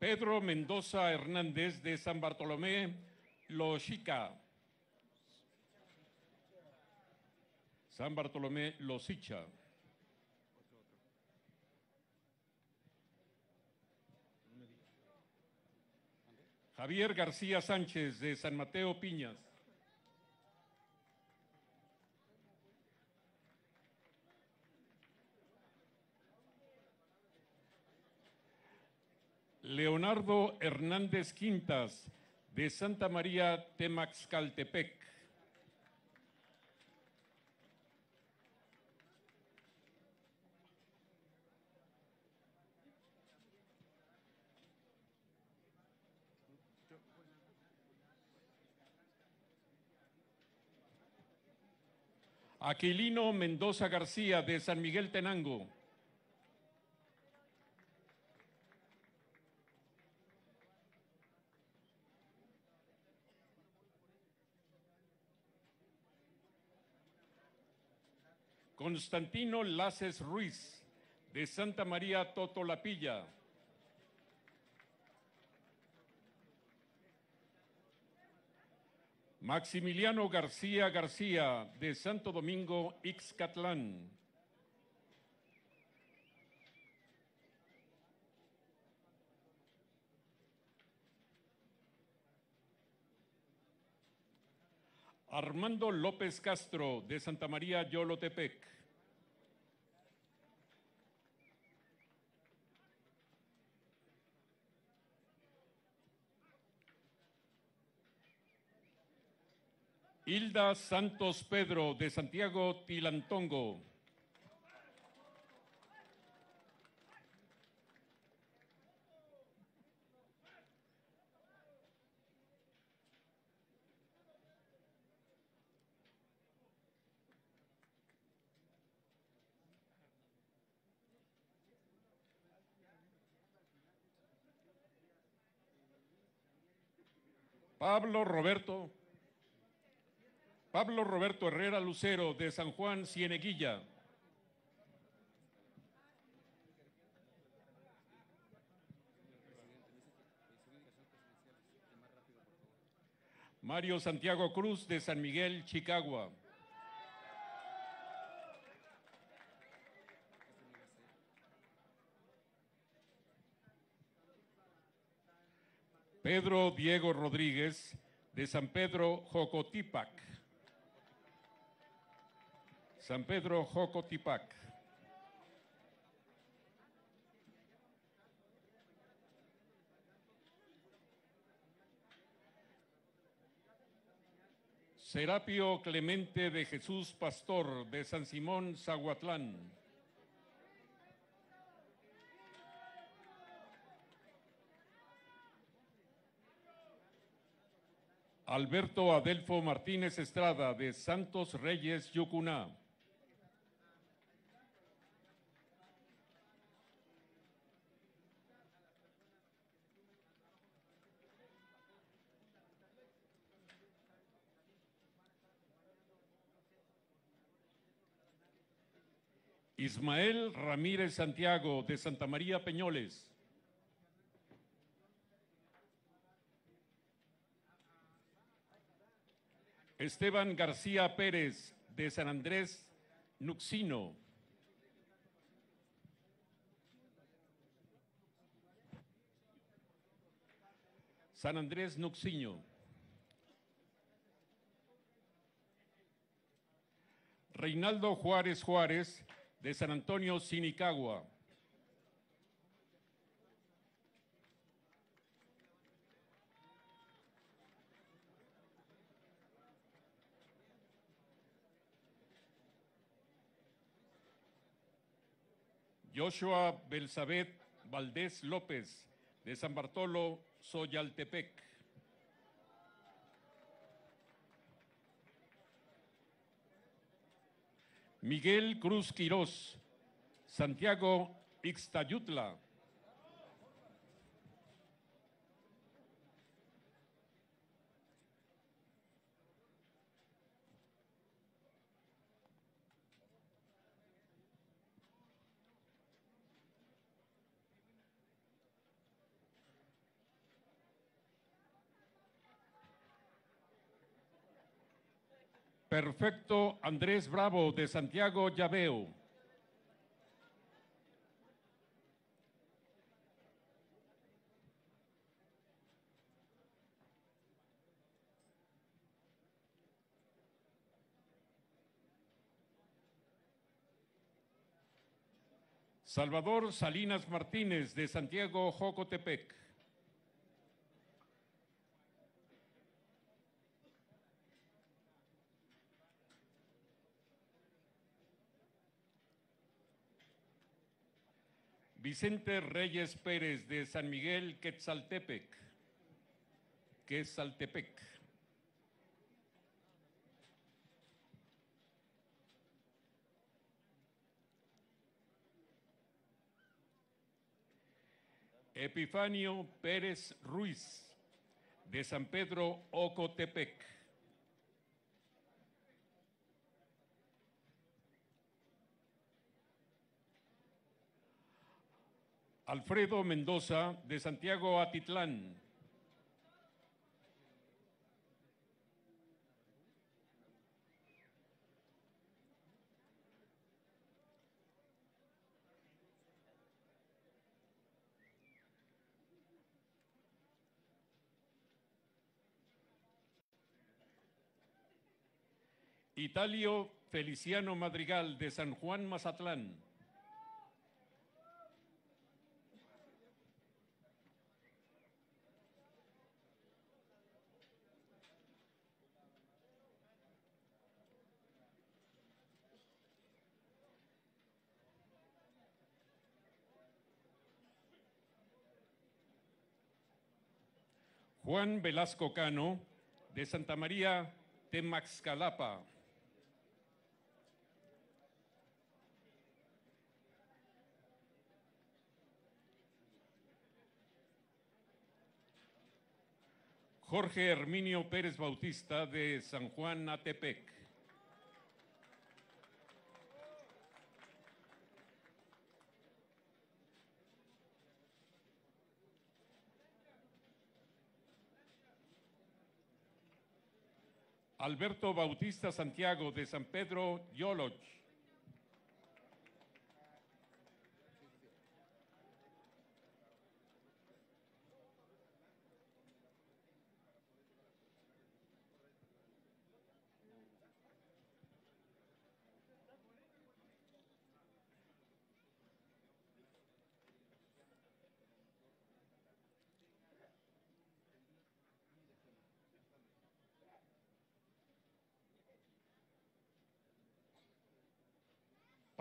Pedro Mendoza Hernández de San Bartolomé, Losica, San Bartolomé, Losica. Javier García Sánchez de San Mateo Piñas. Leonardo Hernández Quintas de Santa María Temaxcaltepec. Aquilino Mendoza García de San Miguel Tenango. Constantino Laces Ruiz de Santa María Totolapilla. Maximiliano García García, de Santo Domingo, Ixcatlán. Armando López Castro, de Santa María, Yolotepec. Hilda Santos Pedro de Santiago Tilantongo. Pablo Roberto Pablo Roberto Herrera Lucero de San Juan Cieneguilla. Mario Santiago Cruz de San Miguel, Chicago. Pedro Diego Rodríguez de San Pedro, Jocotipac. San Pedro Jocotipac. Serapio Clemente de Jesús Pastor de San Simón Zaguatlán. Alberto Adelfo Martínez Estrada de Santos Reyes Yucuná. Ismael Ramírez Santiago de Santa María Peñoles. Esteban García Pérez de San Andrés Nuxino. San Andrés Nuxino, Reinaldo Juárez Juárez de San Antonio Sinicagua. Joshua Belsabet Valdés López, de San Bartolo, Soyaltepec. Miguel Cruz Quirós, Santiago Ixtayutla, Perfecto Andrés Bravo de Santiago Llaveo. Salvador Salinas Martínez de Santiago Jocotepec. Vicente Reyes Pérez de San Miguel, Quetzaltepec. Quetzaltepec. Epifanio Pérez Ruiz de San Pedro Ocotepec. Alfredo Mendoza de Santiago Atitlán. Italio Feliciano Madrigal de San Juan Mazatlán. Juan Velasco Cano, de Santa María de Maxcalapa. Jorge Herminio Pérez Bautista de San Juan Atepec. Alberto Bautista Santiago de San Pedro Yoloch.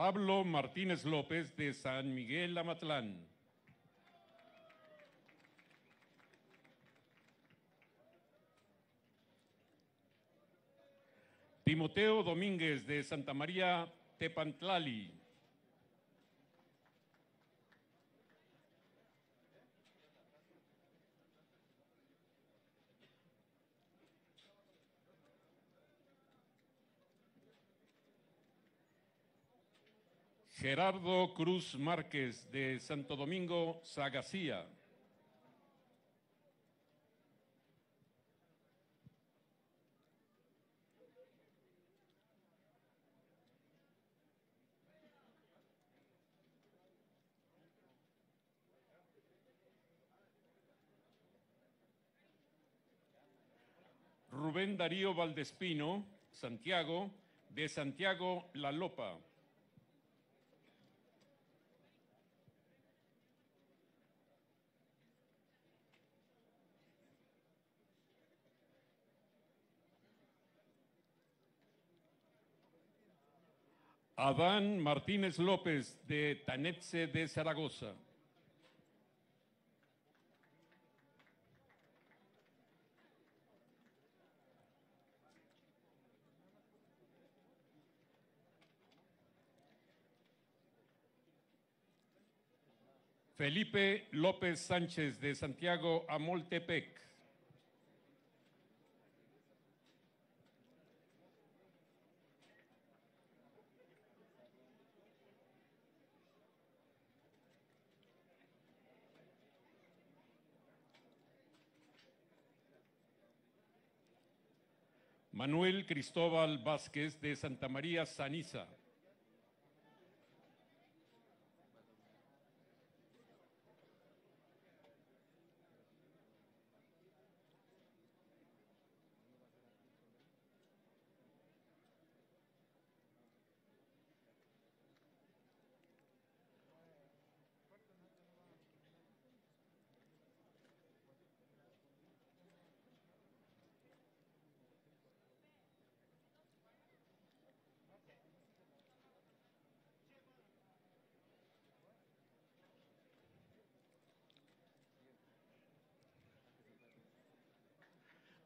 Pablo Martínez López de San Miguel Amatlán. Timoteo Domínguez de Santa María Tepantlali. Gerardo Cruz Márquez de Santo Domingo, Sagacía. Rubén Darío Valdespino, Santiago, de Santiago La Lopa. Adán Martínez López de Tanetse de Zaragoza. Felipe López Sánchez de Santiago Amoltepec. Manuel Cristóbal Vázquez de Santa María Saniza.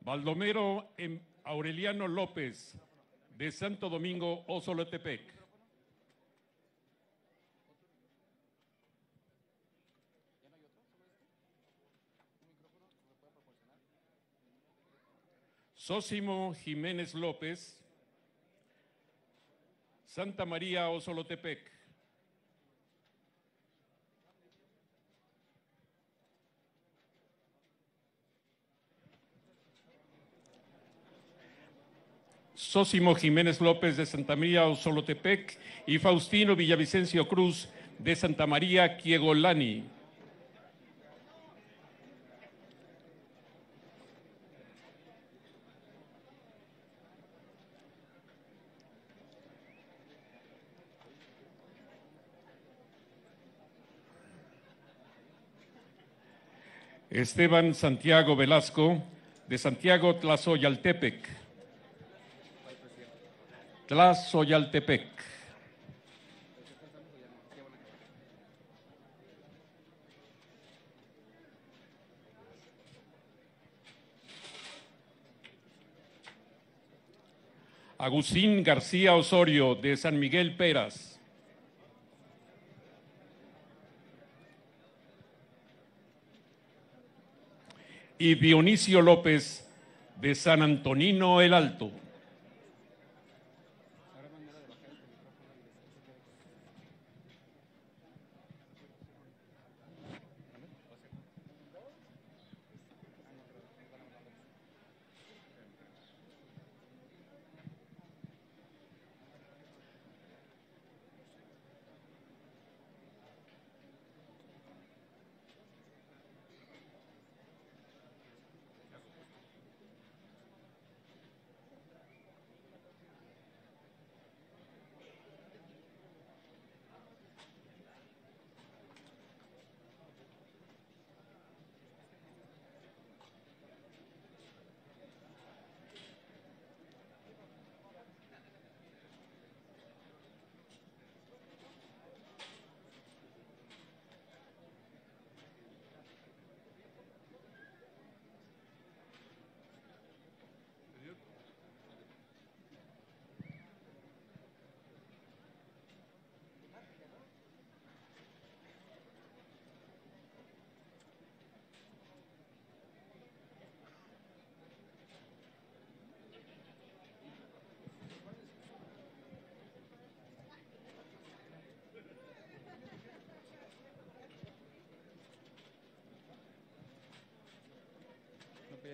Baldomero em, Aureliano López, de Santo Domingo, Osolotepec. Sósimo Jiménez López, Santa María, Osolotepec. Sósimo Jiménez López de Santa María Osolotepec y Faustino Villavicencio Cruz de Santa María Quiegolani. Esteban Santiago Velasco, de Santiago Tlazoyaltepec. Oyaltepec, Agustín García Osorio de San Miguel Peras. Y Dionisio López de San Antonino el Alto.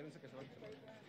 Gracias. que se van.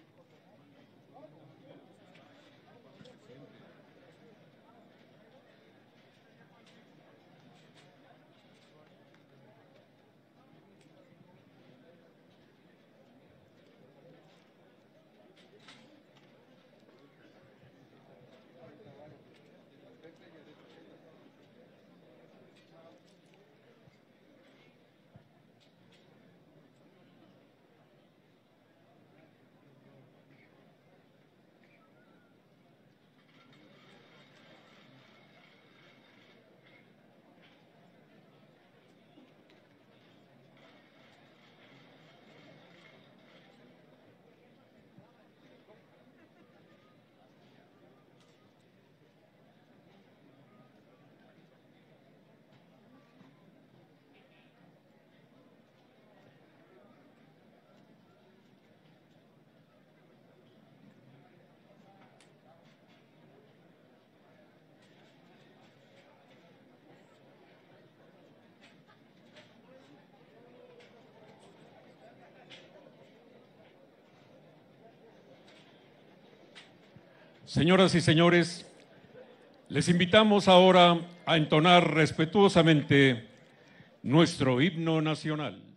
Señoras y señores, les invitamos ahora a entonar respetuosamente nuestro himno nacional.